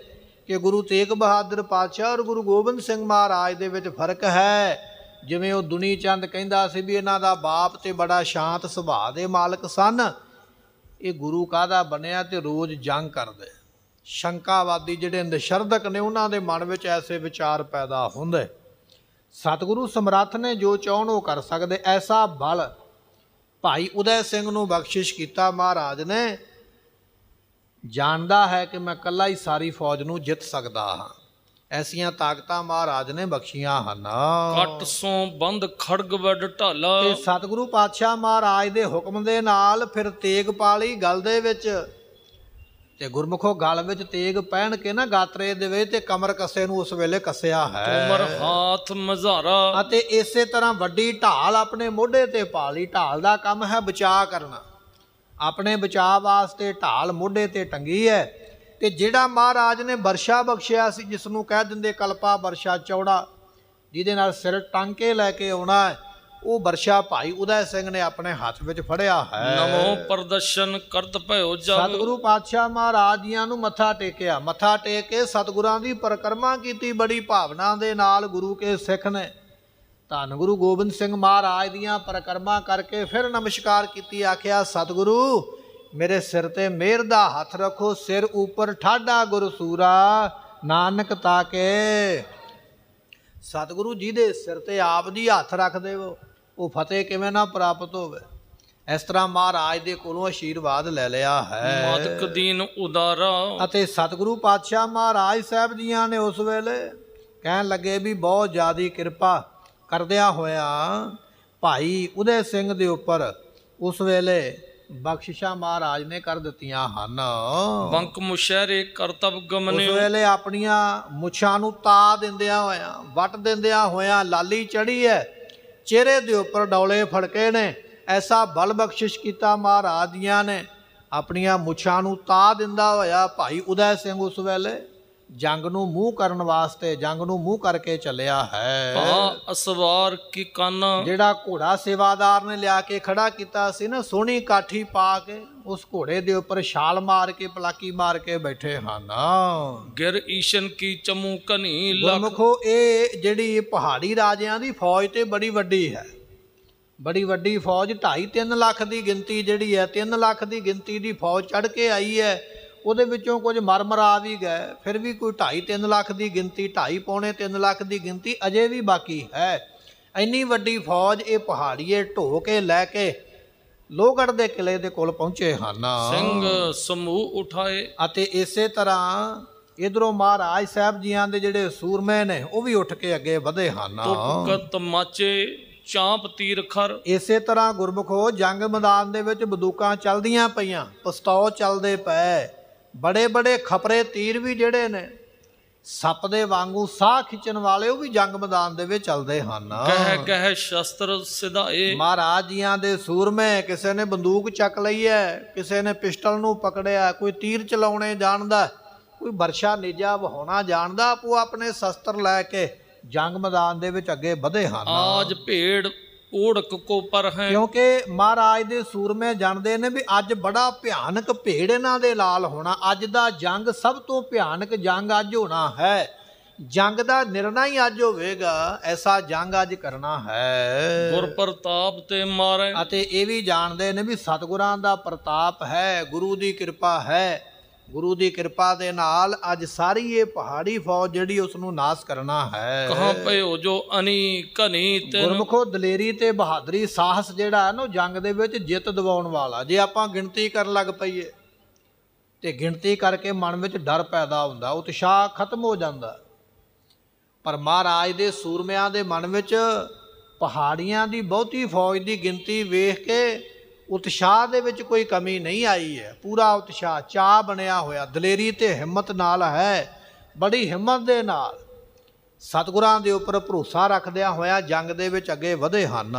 ਕਿ ਗੁਰੂ ਤੇਗ ਬਹਾਦਰ ਪਾਤਸ਼ਾਹ ਔਰ ਗੁਰੂ ਗੋਬਿੰਦ ਸਿੰਘ ਮਹਾਰਾਜ ਦੇ ਵਿੱਚ ਫਰਕ ਹੈ ਜਿਵੇਂ ਉਹ ਦੁਨੀ ਚੰਦ ਕਹਿੰਦਾ ਸੀ ਵੀ ਇਹਨਾਂ ਦਾ ਬਾਪ ਤੇ ਬੜਾ ਸ਼ਾਂਤ ਸੁਭਾਅ ਦੇ ਮਾਲਕ ਸਨ ਇਹ ਗੁਰੂ ਕਾਹਦਾ ਬਣਿਆ ਤੇ ਰੋਜ਼ ਜੰਗ ਕਰਦੇ ਸ਼ੰਕਾਵਾਦੀ ਜਿਹੜੇ ਨਿਸ਼ਰਧਕ ਨੇ ਉਹਨਾਂ ਦੇ ਮਨ ਵਿੱਚ ਐਸੇ ਵਿਚਾਰ ਪੈਦਾ ਹੁੰਦੇ ਸਤਿਗੁਰੂ ਸਮਰੱਥ ਨੇ ਜੋ ਚਾਹਣ ਉਹ ਕਰ ਸਕਦੇ ਐਸਾ ਬਲ ਭਾਈ ਉਦੈ ਸਿੰਘ ਨੂੰ ਬਖਸ਼ਿਸ਼ ਕੀਤਾ ਮਹਾਰਾਜ ਨੇ ਜਾਣਦਾ ਹੈ ਕਿ ਮੈਂ ਇਕੱਲਾ ਹੀ ਸਾਰੀ ਫੌਜ ਨੂੰ ਜਿੱਤ ਸਕਦਾ ਹਾਂ ਐਸੀਆਂ ਤਾਕਤਾਂ ਮਹਾਰਾਜ ਨੇ ਬਖਸ਼ੀਆਂ ਹਨ ਕੱਟ ਸੋਂ ਬੰਦ ਖੜਗ ਵੱਡ ਢਲ ਤੇ ਸਤਿਗੁਰੂ ਪਾਤਸ਼ਾਹ ਮਹਾਰਾਜ ਦੇ ਹੁਕਮ ਦੇ ਨਾਲ ਫਿਰ ਤੇਗ ਪਾਲੀ ਗਲ ਦੇ ਵਿੱਚ ਤੇ ਗੁਰਮੁਖੋ ਗਲ ਵਿੱਚ ਤੇਗ ਪਹਿਣ ਕੇ ਨਾ ਗਾਤਰੇ ਦੇ ਵਿੱਚ ਤੇ ਕਮਰ ਕੱਸੇ ਨੂੰ ਉਸ ਵੇਲੇ ਕੱਸਿਆ ਹੈ ਉਮਰ ਹਾਥ ਮਜ਼ਾਰਾ ਅਤੇ ਇਸੇ ਤਰ੍ਹਾਂ ਵੱਡੀ ਢਾਲ ਆਪਣੇ ਮੋਢੇ ਤੇ ਪਾਲੀ ਢਾਲ ਦਾ ਕੰਮ ਹੈ ਬਚਾ ਕਰਨਾ ਆਪਣੇ ਬਚਾਅ ਵਾਸਤੇ ਢਾਲ ਮੋਢੇ ਤੇ ਟੰਗੀ ਹੈ ਤੇ ਜਿਹੜਾ ਮਹਾਰਾਜ ਨੇ ਵਰਸ਼ਾ ਬਖਸ਼ਿਆ ਸੀ ਜਿਸ ਨੂੰ ਕਹਿ ਦਿੰਦੇ ਕਲਪਾ ਵਰਸ਼ਾ ਚੌੜਾ ਜਿਹਦੇ ਨਾਲ ਸਿਰ ਟਾਂਕੇ ਲੈ ਕੇ ਆਉਣਾ ਉਹ ਵਰਸ਼ਾ ਭਾਈ ਉਦੈ ਸਿੰਘ ਨੇ ਆਪਣੇ ਹੱਥ ਵਿੱਚ ਫੜਿਆ ਹੈ ਨਮੋ ਪ੍ਰਦਰਸ਼ਨ ਕਰਤ ਭਇਓ ਜਗ ਸਤਿਗੁਰੂ ਪਾਤਸ਼ਾਹ ਮਹਾਰਾਜ ਜੀਆਂ ਨੂੰ ਮੱਥਾ ਟੇਕਿਆ ਮੱਥਾ ਟੇਕ ਕੇ ਸਤਿਗੁਰਾਂ ਦੀ ਪਰਕਰਮਾ ਕੀਤੀ ਬੜੀ ਭਾਵਨਾ ਦੇ ਨਾਲ ਗੁਰੂ ਕੇ ਸਿੱਖ ਨੇ ਧੰਨ ਗੁਰੂ ਗੋਬਿੰਦ ਸਿੰਘ ਮਹਾਰਾਜ ਦੀਆਂ ਪਰਕਰਮਾ ਕਰਕੇ ਫਿਰ ਨਮਸਕਾਰ ਕੀਤੀ ਆਖਿਆ ਸਤਿਗੁਰੂ ਮੇਰੇ ਸਿਰ ਤੇ ਮਿਹਰ ਦਾ ਹੱਥ ਰੱਖੋ ਸਿਰ ਉੱਪਰ ਠਾਡਾ ਗੁਰੂ ਸੂਰਾ ਨਾਨਕ ਕੇ ਸਤਿਗੁਰੂ ਜੀ ਦੇ ਸਿਰ ਤੇ ਆਪ ਦੀ ਹੱਥ ਰੱਖ ਦੇਵੋ ਉਹ ਫਤਿਹ ਕਿਵੇਂ ਨਾ ਪ੍ਰਾਪਤ ਹੋਵੇ ਇਸ ਤਰ੍ਹਾਂ ਮਹਾਰਾਜ ਦੇ ਕੋਲੋਂ ਆਸ਼ੀਰਵਾਦ ਲੈ ਲਿਆ ਹੈ ਮਾਤਕ ਦੀਨ ਉਦਾਰਾ ਅਤੇ ਸਤਿਗੁਰੂ ਪਾਤਸ਼ਾਹ ਮਹਾਰਾਜ ਸਾਹਿਬ ਜੀਆਂ ਨੇ ਉਸ ਵੇਲੇ ਕਹਿਣ ਲੱਗੇ ਵੀ ਬਹੁਤ ਜ਼ਿਆਦੀ ਕਿਰਪਾ ਕਰਦਿਆ ਹੋਇਆ ਭਾਈ ਉਦੇ ਸਿੰਘ ਦੇ ਉੱਪਰ ਉਸ ਵੇਲੇ ਬਖਸ਼ਿਸ਼ਾਂ ਮਹਾਰਾਜ ਨੇ ਕਰ ਦਿੱਤੀਆਂ ਹਨ ਬੰਕ ਮੁਸ਼ਰੇ ਕਰਤਵ ਗਮਨੇ ਉਸ ਵੇਲੇ ਆਪਣੀਆਂ ਮੁਛਾਂ ਨੂੰ ਤਾ ਦਿੰਦਿਆਂ ਹੋਇਆ ਵਟ ਦਿੰਦਿਆਂ ਹੋਇਆ ਲਾਲੀ ਚੜੀ ਹੈ ਚਿਹਰੇ ਦੇ ਉੱਪਰ ਡੌਲੇ ਫੜਕੇ ਨੇ ਐਸਾ ਬਲ ਬਖਸ਼ਿਸ਼ ਕੀਤਾ ਮਹਾਰਾਜ ਦੀਆਂ ਨੇ ਆਪਣੀਆਂ ਮੁਛਾਂ ਨੂੰ ਤਾ ਦਿੰਦਾ ਹੋਇਆ ਭਾਈ ਉਦੈ ਸਿੰਘ ਉਸ ਵੇਲੇ ਜੰਗ ਨੂੰ ਮੂੰਹ ਕਰਨ ਵਾਸਤੇ ਜੰਗ ਨੂੰ ਮੂੰਹ ਕਰਕੇ ਚੱਲਿਆ ਹੈ ਆ ਅਸਵਾਰ ਕੀ ਕਾਨਾ ਜਿਹੜਾ ਘੋੜਾ ਸੇਵਾਦਾਰ ਨੇ ਲਿਆ ਕੇ ਖੜਾ ਕੀਤਾ ਸੀ ਨਾ ਸੋਹਣੀ ਕਾਠੀ ਪਾ ਕੇ ਉਸ ਘੋੜੇ ਦੇ ਉੱਪਰ ਛਾਲ ਮਾਰ ਕੇ ਪਲਾਕੀ ਮਾਰ ਕੇ ਬੈਠੇ ਹਨ ਗਿਰ ਈਸ਼ਨ ਕੀ ਚਮੂ ਕਨੀ ਲਖੋ ਇਹ ਜਿਹੜੀ ਪਹਾੜੀ ਰਾਜਿਆਂ ਦੀ ਫੌਜ ਤੇ ਬੜੀ ਵੱਡੀ ਹੈ ਬੜੀ ਵੱਡੀ ਫੌਜ 2.5 3 ਲੱਖ ਦੀ ਗਿਣਤੀ ਜਿਹੜੀ ਹੈ 3 ਲੱਖ ਦੀ ਗਿਣਤੀ ਦੀ ਫੌਜ ਚੜ ਕੇ ਆਈ ਹੈ ਉਹਦੇ ਵਿੱਚੋਂ ਕੁਝ ਮਰਮਰ ਆ ਵੀ ਗਏ ਫਿਰ ਵੀ ਕੋਈ 2.5 3 ਲੱਖ ਦੀ ਗਿਣਤੀ 2.5 ਪੌਣੇ 3 ਲੱਖ ਦੀ ਗਿਣਤੀ ਅਜੇ ਵੀ ਬਾਕੀ ਹੈ ਇੰਨੀ ਵੱਡੀ ਫੌਜ ਇਹ ਪਹਾੜੀਏ ਢੋ ਕੇ ਲੈ ਕੇ ਲੋਹਗੜ ਦੇ ਕਿਲੇ ਦੇ ਕੋਲ ਪਹੁੰਚੇ ਹਨ ਸਿੰਘ ਸਮੂਹ ਉਠਾਏ ਅਤੇ ਇਸੇ ਤਰ੍ਹਾਂ ਇਧਰੋਂ ਮਹਾਰਾਜ ਸਾਹਿਬ ਜੀਆਂ ਦੇ ਜਿਹੜੇ ਸੂਰਮੇ ਨੇ ਉਹ ਵੀ ਉੱਠ ਕੇ ਅੱਗੇ ਵਧੇ ਹਨ ਤੁਕਤ ਮਾਚੇ ਚਾਂਪ ਤੀਰ ਖਰ ਇਸੇ ਤਰ੍ਹਾਂ ਗੁਰਮਖੋ ਜੰਗ ਮੈਦਾਨ ਦੇ ਵਿੱਚ ਬੰਦੂਕਾਂ ਚੱਲਦੀਆਂ ਪਈਆਂ ਪਸਤੌ ਚੱਲਦੇ ਪਏ ਬੜੇ ਬੜੇ ਖਪਰੇ ਤੀਰ ਵੀ ਜਿਹੜੇ ਨੇ ਸੱਪ ਦੇ ਵਾਂਗੂ ਸਾਹ ਖਿੱਚਣ ਵਾਲੇ ਉਹ ਵੀ ਜੰਗ ਮੈਦਾਨ ਦੇ ਵਿੱਚ ਚੱਲਦੇ ਹਨ ਕਹਿ ਕਹਿ ਸ਼ਸਤਰ ਸਿਧਾ ਇਹ ਮਹਾਰਾਜ ਜੀਆਂ ਦੇ ਸੂਰਮੇ ਕਿਸੇ ਨੇ ਬੰਦੂਕ ਚੱਕ ਲਈ ਹੈ ਕਿਸੇ ਨੇ ਪਿਸਟਲ ਨੂੰ ਪਕੜਿਆ ਕੋਈ ਤੀਰ ਚਲਾਉਣੇ ਜਾਣਦਾ ਕੋਈ ਵਰਸ਼ਾ ਨੀਜਾ ਵਹਾਉਣਾ ਜਾਣਦਾ ਆਪੋ ਆਪਣੇ ਸ਼ਸਤਰ ਲੈ ਕੇ ਜੰਗ ਮੈਦਾਨ ਦੇ ਵਿੱਚ ਅੱਗੇ ਵਧੇ ਹਨ ਆਜ ਭੇੜ ਓੜਕ ਕੋ ਪਰ ਹੈ ਕਿਉਂਕਿ ਮਹਾਰਾਜ ਦੇ ਸੂਰਮੇ ਜਾਣਦੇ ਨੇ ਵੀ ਅੱਜ ਬੜਾ ਭਿਆਨਕ ਭੇੜ ਇਹਨਾਂ ਦੇ ਲਾਲ ਹੋਣਾ ਅੱਜ ਦਾ ਜੰਗ ਸਭ ਤੋਂ ਭਿਆਨਕ ਜੰਗ ਅੱਜ ਹੋਣਾ ਹੈ ਜੰਗ ਦਾ ਨਿਰਣਾ ਹੀ ਅੱਜ ਹੋਵੇਗਾ ਐਸਾ ਜੰਗ ਅੱਜ ਕਰਨਾ ਹੈ ਗੁਰ ਪ੍ਰਤਾਪ ਤੇ ਮਾਰੇ ਅਤੇ ਇਹ ਵੀ ਜਾਣਦੇ ਨੇ ਵੀ ਸਤਗੁਰਾਂ ਦਾ ਪ੍ਰਤਾਪ ਹੈ ਗੁਰੂ ਦੀ ਕਿਰਪਾ ਹੈ ਗੁਰੂ ਦੀ ਕਿਰਪਾ ਦੇ ਨਾਲ ਅੱਜ ਸਾਰੀ ਇਹ ਪਹਾੜੀ ਫੌਜ ਜਿਹੜੀ ਉਸ ਨੂੰ ਨਾਸ ਕਰਨਾ ਹੈ ਕਹਾਂ ਪਏ ਹੋ ਜੋ ਅਨੀ ਕਨੀਤ ਤੇ ਗੁਰਮਖੋ ਦਲੇਰੀ ਤੇ ਬਹਾਦਰੀ ਸਾਹਸ ਜਿਹੜਾ ਹੈ ਨਾ ਜੰਗ ਦੇ ਵਿੱਚ ਜਿੱਤ ਦਿਵਾਉਣ ਵਾਲਾ ਜੇ ਆਪਾਂ ਗਿਣਤੀ ਕਰਨ ਲੱਗ ਪਈਏ ਤੇ ਗਿਣਤੀ ਕਰਕੇ ਮਨ ਵਿੱਚ ਡਰ ਪੈਦਾ ਹੁੰਦਾ ਉਤਸ਼ਾਹ ਖਤਮ ਹੋ ਜਾਂਦਾ ਪਰ ਮਹਾਰਾਜ ਦੇ ਸੂਰਮਿਆਂ ਦੇ ਮਨ ਵਿੱਚ ਪਹਾੜੀਆਂ ਦੀ ਬਹੁਤੀ ਫੌਜ ਦੀ ਗਿਣਤੀ ਵੇਖ ਕੇ ਉਤਸ਼ਾਹ ਦੇ ਵਿੱਚ ਕੋਈ ਕਮੀ ਨਹੀਂ ਆਈ ਹੈ ਪੂਰਾ ਉਤਸ਼ਾਹ ਚਾਹ ਬਣਿਆ ਹੋਇਆ ਦਲੇਰੀ ਤੇ ਹਿੰਮਤ ਨਾਲ ਹੈ ਬੜੀ ਹਿੰਮਤ ਦੇ ਨਾਲ ਸਤਗੁਰਾਂ ਦੇ ਉੱਪਰ ਭਰੋਸਾ ਰੱਖਦਿਆ ਹੋਇਆ ਜੰਗ ਦੇ ਵਿੱਚ ਅੱਗੇ ਵਧੇ ਹਨ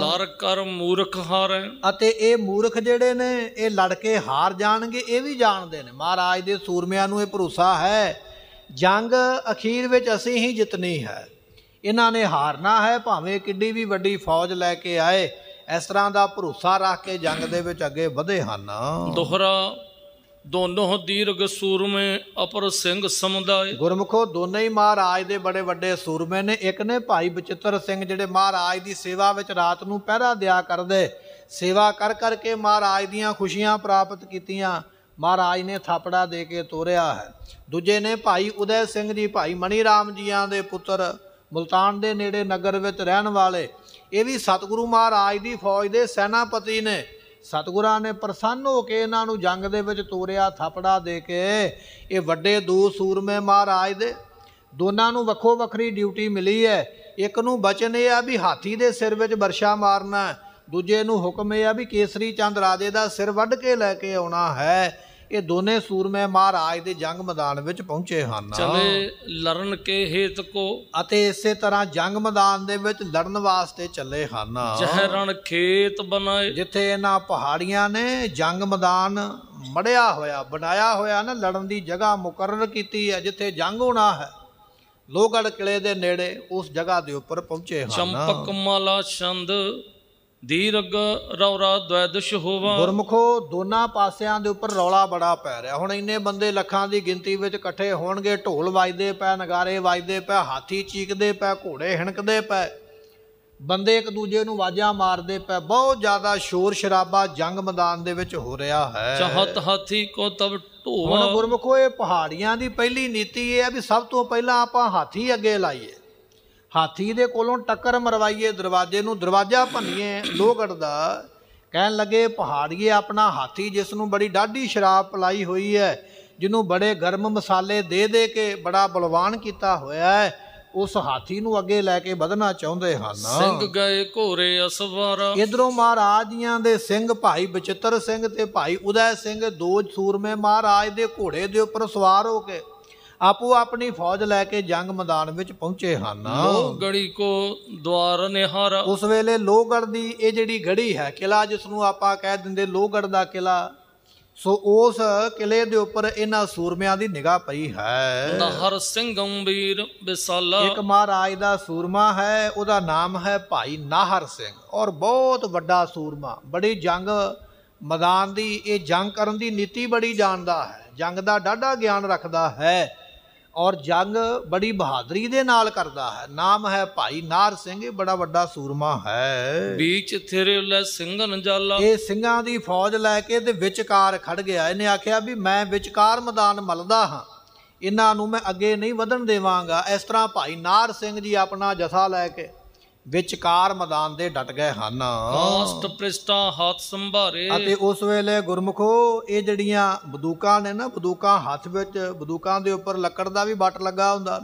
ਲੜ ਕਰ ਮੂਰਖ ਹਾਰੈ ਅਤੇ ਇਹ ਮੂਰਖ ਜਿਹੜੇ ਨੇ ਇਹ ਲੜ ਕੇ ਹਾਰ ਜਾਣਗੇ ਇਹ ਵੀ ਜਾਣਦੇ ਨੇ ਮਹਾਰਾਜ ਦੇ ਸੂਰਮਿਆਂ ਨੂੰ ਇਹ ਭਰੋਸਾ ਹੈ ਜੰਗ ਅਖੀਰ ਵਿੱਚ ਅਸੀਂ ਹੀ ਜਿੱਤਣੀ ਹੈ ਇਹਨਾਂ ਨੇ ਹਾਰਨਾ ਹੈ ਭਾਵੇਂ ਕਿੱਡੀ ਵੀ ਵੱਡੀ ਫੌਜ ਲੈ ਕੇ ਆਏ ਇਸ ਤਰ੍ਹਾਂ ਦਾ ਭਰੋਸਾ ਰੱਖ ਕੇ ਜੰਗ ਦੇ ਵਿੱਚ ਅੱਗੇ ਵਧੇ ਹਨ ਦੋਹਰਾ ਦੋਨੋਂ ਦੀਰਗ ਸੂਰਮੇ ਅਪਰ ਸਿੰਘ ਸਮੁਦਾਇ ਗੁਰਮਖੋ ਦੋਨੇ ਹੀ ਮਹਾਰਾਜ ਦੇ ਬੜੇ ਵੱਡੇ ਸੂਰਮੇ ਨੇ ਇੱਕ ਨੇ ਭਾਈ ਬਚਿੱਤਰ ਸਿੰਘ ਜਿਹੜੇ ਮਹਾਰਾਜ ਦੀ ਸੇਵਾ ਵਿੱਚ ਰਾਤ ਨੂੰ ਪਹਿਰਾ ਦਿਆ ਕਰਦੇ ਸੇਵਾ ਕਰ ਕਰਕੇ ਮਹਾਰਾਜ ਦੀਆਂ ਖੁਸ਼ੀਆਂ ਪ੍ਰਾਪਤ ਕੀਤੀਆਂ ਮਹਾਰਾਜ ਨੇ ਥਾਪੜਾ ਦੇ ਕੇ ਤੋਰਿਆ ਹੈ ਦੂਜੇ ਨੇ ਭਾਈ ਉਦੈ ਸਿੰਘ ਜੀ ਭਾਈ ਮਣੀ ਰਾਮ ਜੀਆਂ ਦੇ ਪੁੱਤਰ ਮਲਤਾਨ ਦੇ ਨੇੜੇ ਨਗਰ ਵਿੱਚ ਰਹਿਣ ਵਾਲੇ ਇਹ ਵੀ ਸਤਿਗੁਰੂ ਮਹਾਰਾਜ ਦੀ ਫੌਜ ਦੇ ਸੈਨਾਪਤੀ ਨੇ ਸਤਗੁਰਾਂ ਨੇ ਪ੍ਰਸੰਨ ਹੋ ਕੇ ਇਹਨਾਂ ਨੂੰ ਜੰਗ ਦੇ ਵਿੱਚ ਤੋਰਿਆ ਥਾਪੜਾ ਦੇ ਕੇ ਇਹ ਵੱਡੇ ਦੋ ਸੂਰਮੇ ਮਹਾਰਾਜ ਦੇ ਦੋਨਾਂ ਨੂੰ ਵੱਖੋ ਵੱਖਰੀ ਡਿਊਟੀ ਮਿਲੀ ਹੈ ਇੱਕ ਨੂੰ ਬਚਨ ਇਹ ਆ ਵੀ ਹਾਥੀ ਦੇ ਸਿਰ ਵਿੱਚ ਵਰਸ਼ਾ ਮਾਰਨਾ ਦੂਜੇ ਨੂੰ ਹੁਕਮ ਇਹ ਆ ਵੀ ਕੇਸਰੀ ਚੰਦ ਰਾਜੇ ਦਾ ਸਿਰ ਵੱਢ ਕੇ ਲੈ ਕੇ ਆਉਣਾ ਹੈ ਇਹ ਦੋਨੇ ਸੂਰਮੇ ਮਹਾਰਾਜ ਦੇ ਜੰਗ ਮੈਦਾਨ ਵਿੱਚ ਪਹੁੰਚੇ ਹਨ ਚਲੇ ਲੜਨ ਕੇ ਹੇਤ ਕੋ ਅਤੇ ਇਸੇ ਤਰ੍ਹਾਂ ਜੰਗ ਮੈਦਾਨ ਦੇ ਵਿੱਚ ਲੜਨ ਵਾਸਤੇ ਚੱਲੇ ਹਨ ਜਹਰਨ ਖੇਤ ਬਣਾਏ ਜਿੱਥੇ ਇਹਨਾਂ ਪਹਾੜੀਆਂ ਨੇ ਜੰਗ ਮੈਦਾਨ ਮੜਿਆ ਹੋਇਆ ਬਣਾਇਆ ਹੋਇਆ ਨਾ ਲੜਨ ਦੀ ਜਗ੍ਹਾ ਮੁਕਰਰ ਕੀਤੀ ਹੈ ਜਿੱਥੇ ਜੰਗ ਹੋਣਾ ਹੈ ਲੋਗੜ ਕਿਲੇ ਦੇ ਨੇੜੇ ਉਸ ਜਗ੍ਹਾ ਦੇ ਉੱਪਰ ਪਹੁੰਚੇ ਹਨ ਚੰਪਕ ਮਾਲਾ ਛੰਦ ਦੀਰਗ ਰੌਰਾ ਦ્વੈਦਸ਼ ਹੋਵਾ ਗੁਰਮਖੋ ਦੋਨਾਂ ਪਾਸਿਆਂ ਦੇ ਉੱਪਰ ਰੌਲਾ ਬੜਾ ਪੈ ਰਿਹਾ ਹੁਣ ਇੰਨੇ ਬੰਦੇ ਲੱਖਾਂ ਦੀ ਗਿਣਤੀ ਵਿੱਚ ਇਕੱਠੇ ਹੋਣਗੇ ਢੋਲ ਵੱਜਦੇ ਪੈ ਨਗਾਰੇ ਵੱਜਦੇ ਪੈ ਹਾਥੀ ਚੀਕਦੇ ਪੈ ਘੋੜੇ ਹਣਕਦੇ ਪੈ ਬੰਦੇ ਇੱਕ ਦੂਜੇ ਨੂੰ ਵਾਜਾਂ ਮਾਰਦੇ ਪੈ ਬਹੁਤ ਜ਼ਿਆਦਾ ਸ਼ੋਰ ਸ਼ਰਾਬਾ ਜੰਗ ਮੈਦਾਨ ਦੇ ਵਿੱਚ ਹੋ ਰਿਹਾ ਹੈ ਚਹਤ ਹਾਥੀ ਕੋ ਤਬ ਢੋਵਾ ਹੁਣ ਗੁਰਮਖੋ ਇਹ ਪਹਾੜੀਆਂ ਦੀ ਪਹਿਲੀ ਨੀਤੀ ਇਹ ਹੈ ਵੀ ਸਭ ਤੋਂ ਪਹਿਲਾਂ ਆਪਾਂ ਹਾਥੀ ਅੱਗੇ ਲਾਈਏ ਹਾਥੀ ਦੇ ਕੋਲੋਂ ਟੱਕਰ ਮਰਵਾਈਏ ਦਰਵਾਜ਼ੇ ਨੂੰ ਦਰਵਾਜ਼ਾ ਭੰਨੀਏ ਲੋਹਗੜ ਦਾ ਕਹਿਣ ਲੱਗੇ ਪਹਾੜੀਏ ਆਪਣਾ ਹਾਥੀ ਜਿਸ ਨੂੰ ਬੜੀ ਡਾਢੀ ਸ਼ਰਾਬ ਪਲਾਈ ਹੋਈ ਹੈ ਜਿਹਨੂੰ ਬੜੇ ਗਰਮ ਮਸਾਲੇ ਦੇ ਦੇ ਕੇ ਬੜਾ ਬਲਵਾਨ ਕੀਤਾ ਹੋਇਆ ਹੈ ਉਸ ਹਾਥੀ ਨੂੰ ਅੱਗੇ ਲੈ ਕੇ ਵਧਣਾ ਚਾਹੁੰਦੇ ਹਨ ਸਿੰਘ ਗਏ ਘੋਰੇ ਅਸਵਾਰਾ ਇਧਰੋਂ ਮਹਾਰਾਜਿਆਂ ਦੇ ਸਿੰਘ ਭਾਈ ਬਚਿੱਤਰ ਸਿੰਘ ਤੇ ਭਾਈ ਉਦੈ ਸਿੰਘ ਦੋ ਸੂਰਮੇ ਮਹਾਰਾਜ ਦੇ ਘੋੜੇ ਦੇ ਉੱਪਰ ਸਵਾਰ ਹੋ ਕੇ ਆਪੋ ਆਪਣੀ ਫੌਜ ਲੈ ਕੇ ਜੰਗ ਮੈਦਾਨ ਵਿੱਚ ਪਹੁੰਚੇ ਹਨ ਲੋਹਗੜੀ ਕੋ ਦਵਾਰ ਨਿਹਾਰਾ ਉਸ ਵੇਲੇ ਲੋਗੜ ਦੀ ਇਹ ਜਿਹੜੀ ਗੜੀ ਹੈ ਕਿਲਾ ਜਿਸ ਨੂੰ ਆਪਾਂ ਕਹਿ ਦਿੰਦੇ ਲੋਹਗੜ ਦਾ ਕਿਲਾ ਸੋ ਉਸ ਕਿਲੇ ਦੇ ਉੱਪਰ ਇਹਨਾਂ ਸੂਰਮਿਆਂ ਦੀ ਨਿਗਾਹ ਪਈ ਹੈ ਨਹਰ ਸਿੰਘ ਗੰਭੀਰ ਬਿਸਾਲਾ ਇੱਕ ਮਹਾਰਾਜ ਦਾ ਸੂਰਮਾ ਹੈ ਉਹਦਾ ਨਾਮ ਹੈ ਭਾਈ ਨਾਹਰ ਸਿੰਘ ਔਰ ਬਹੁਤ ਵੱਡਾ ਸੂਰਮਾ ਬੜੀ ਜੰਗ ਮੈਦਾਨ ਦੀ ਇਹ ਜੰਗ ਕਰਨ ਦੀ ਨੀਤੀ ਬੜੀ ਜਾਣਦਾ ਹੈ ਜੰਗ ਦਾ ਡਾਢਾ ਗਿਆਨ ਰੱਖਦਾ ਹੈ ਔਰ ਜੰਗ ਬੜੀ ਬਹਾਦਰੀ ਦੇ ਨਾਲ ਕਰਦਾ ਹੈ ਨਾਮ ਹੈ ਭਾਈ ਨਾਰ ਸਿੰਘ ਇਹ ਬੜਾ ਵੱਡਾ ਸੂਰਮਾ ਹੈ ਵਿੱਚ ਥਿਰੇ ਲੈ ਸਿੰਘਨ ਜਾਲਾ ਇਹ ਸਿੰਘਾਂ ਦੀ ਫੌਜ ਲੈ ਕੇ ਤੇ ਵਿਚਕਾਰ ਖੜ ਗਿਆ ਇਹਨੇ ਆਖਿਆ ਵੀ ਮੈਂ ਵਿਚਕਾਰ ਮੈਦਾਨ ਮਲਦਾ ਹਾਂ ਇਹਨਾਂ ਨੂੰ ਮੈਂ ਅੱਗੇ ਨਹੀਂ ਵਧਣ ਦੇਵਾਂਗਾ ਇਸ ਤਰ੍ਹਾਂ ਭਾਈ ਨਾਰ ਸਿੰਘ ਜੀ ਆਪਣਾ ਜਥਾ ਲੈ ਕੇ ਵਿਚਕਾਰ ਮੈਦਾਨ ਦੇ ਡਟ ਗਏ ਹਨ ਕਾਸ਼ਟ ਪ੍ਰਿਸ਼ਟਾ ਹੱਥ ਸੰਭਾਰੇ ਅਤੇ ਉਸ ਵੇਲੇ ਗੁਰਮਖੋ ਇਹ ਜਿਹੜੀਆਂ ਬੰਦੂਕਾਂ ਨੇ ਨਾ ਬੰਦੂਕਾਂ ਹੱਥ ਵਿੱਚ ਬੰਦੂਕਾਂ ਦੇ ਉੱਪਰ ਲੱਕੜ ਦਾ ਵੀ ਬੱਟ ਲੱਗਾ ਹੁੰਦਾ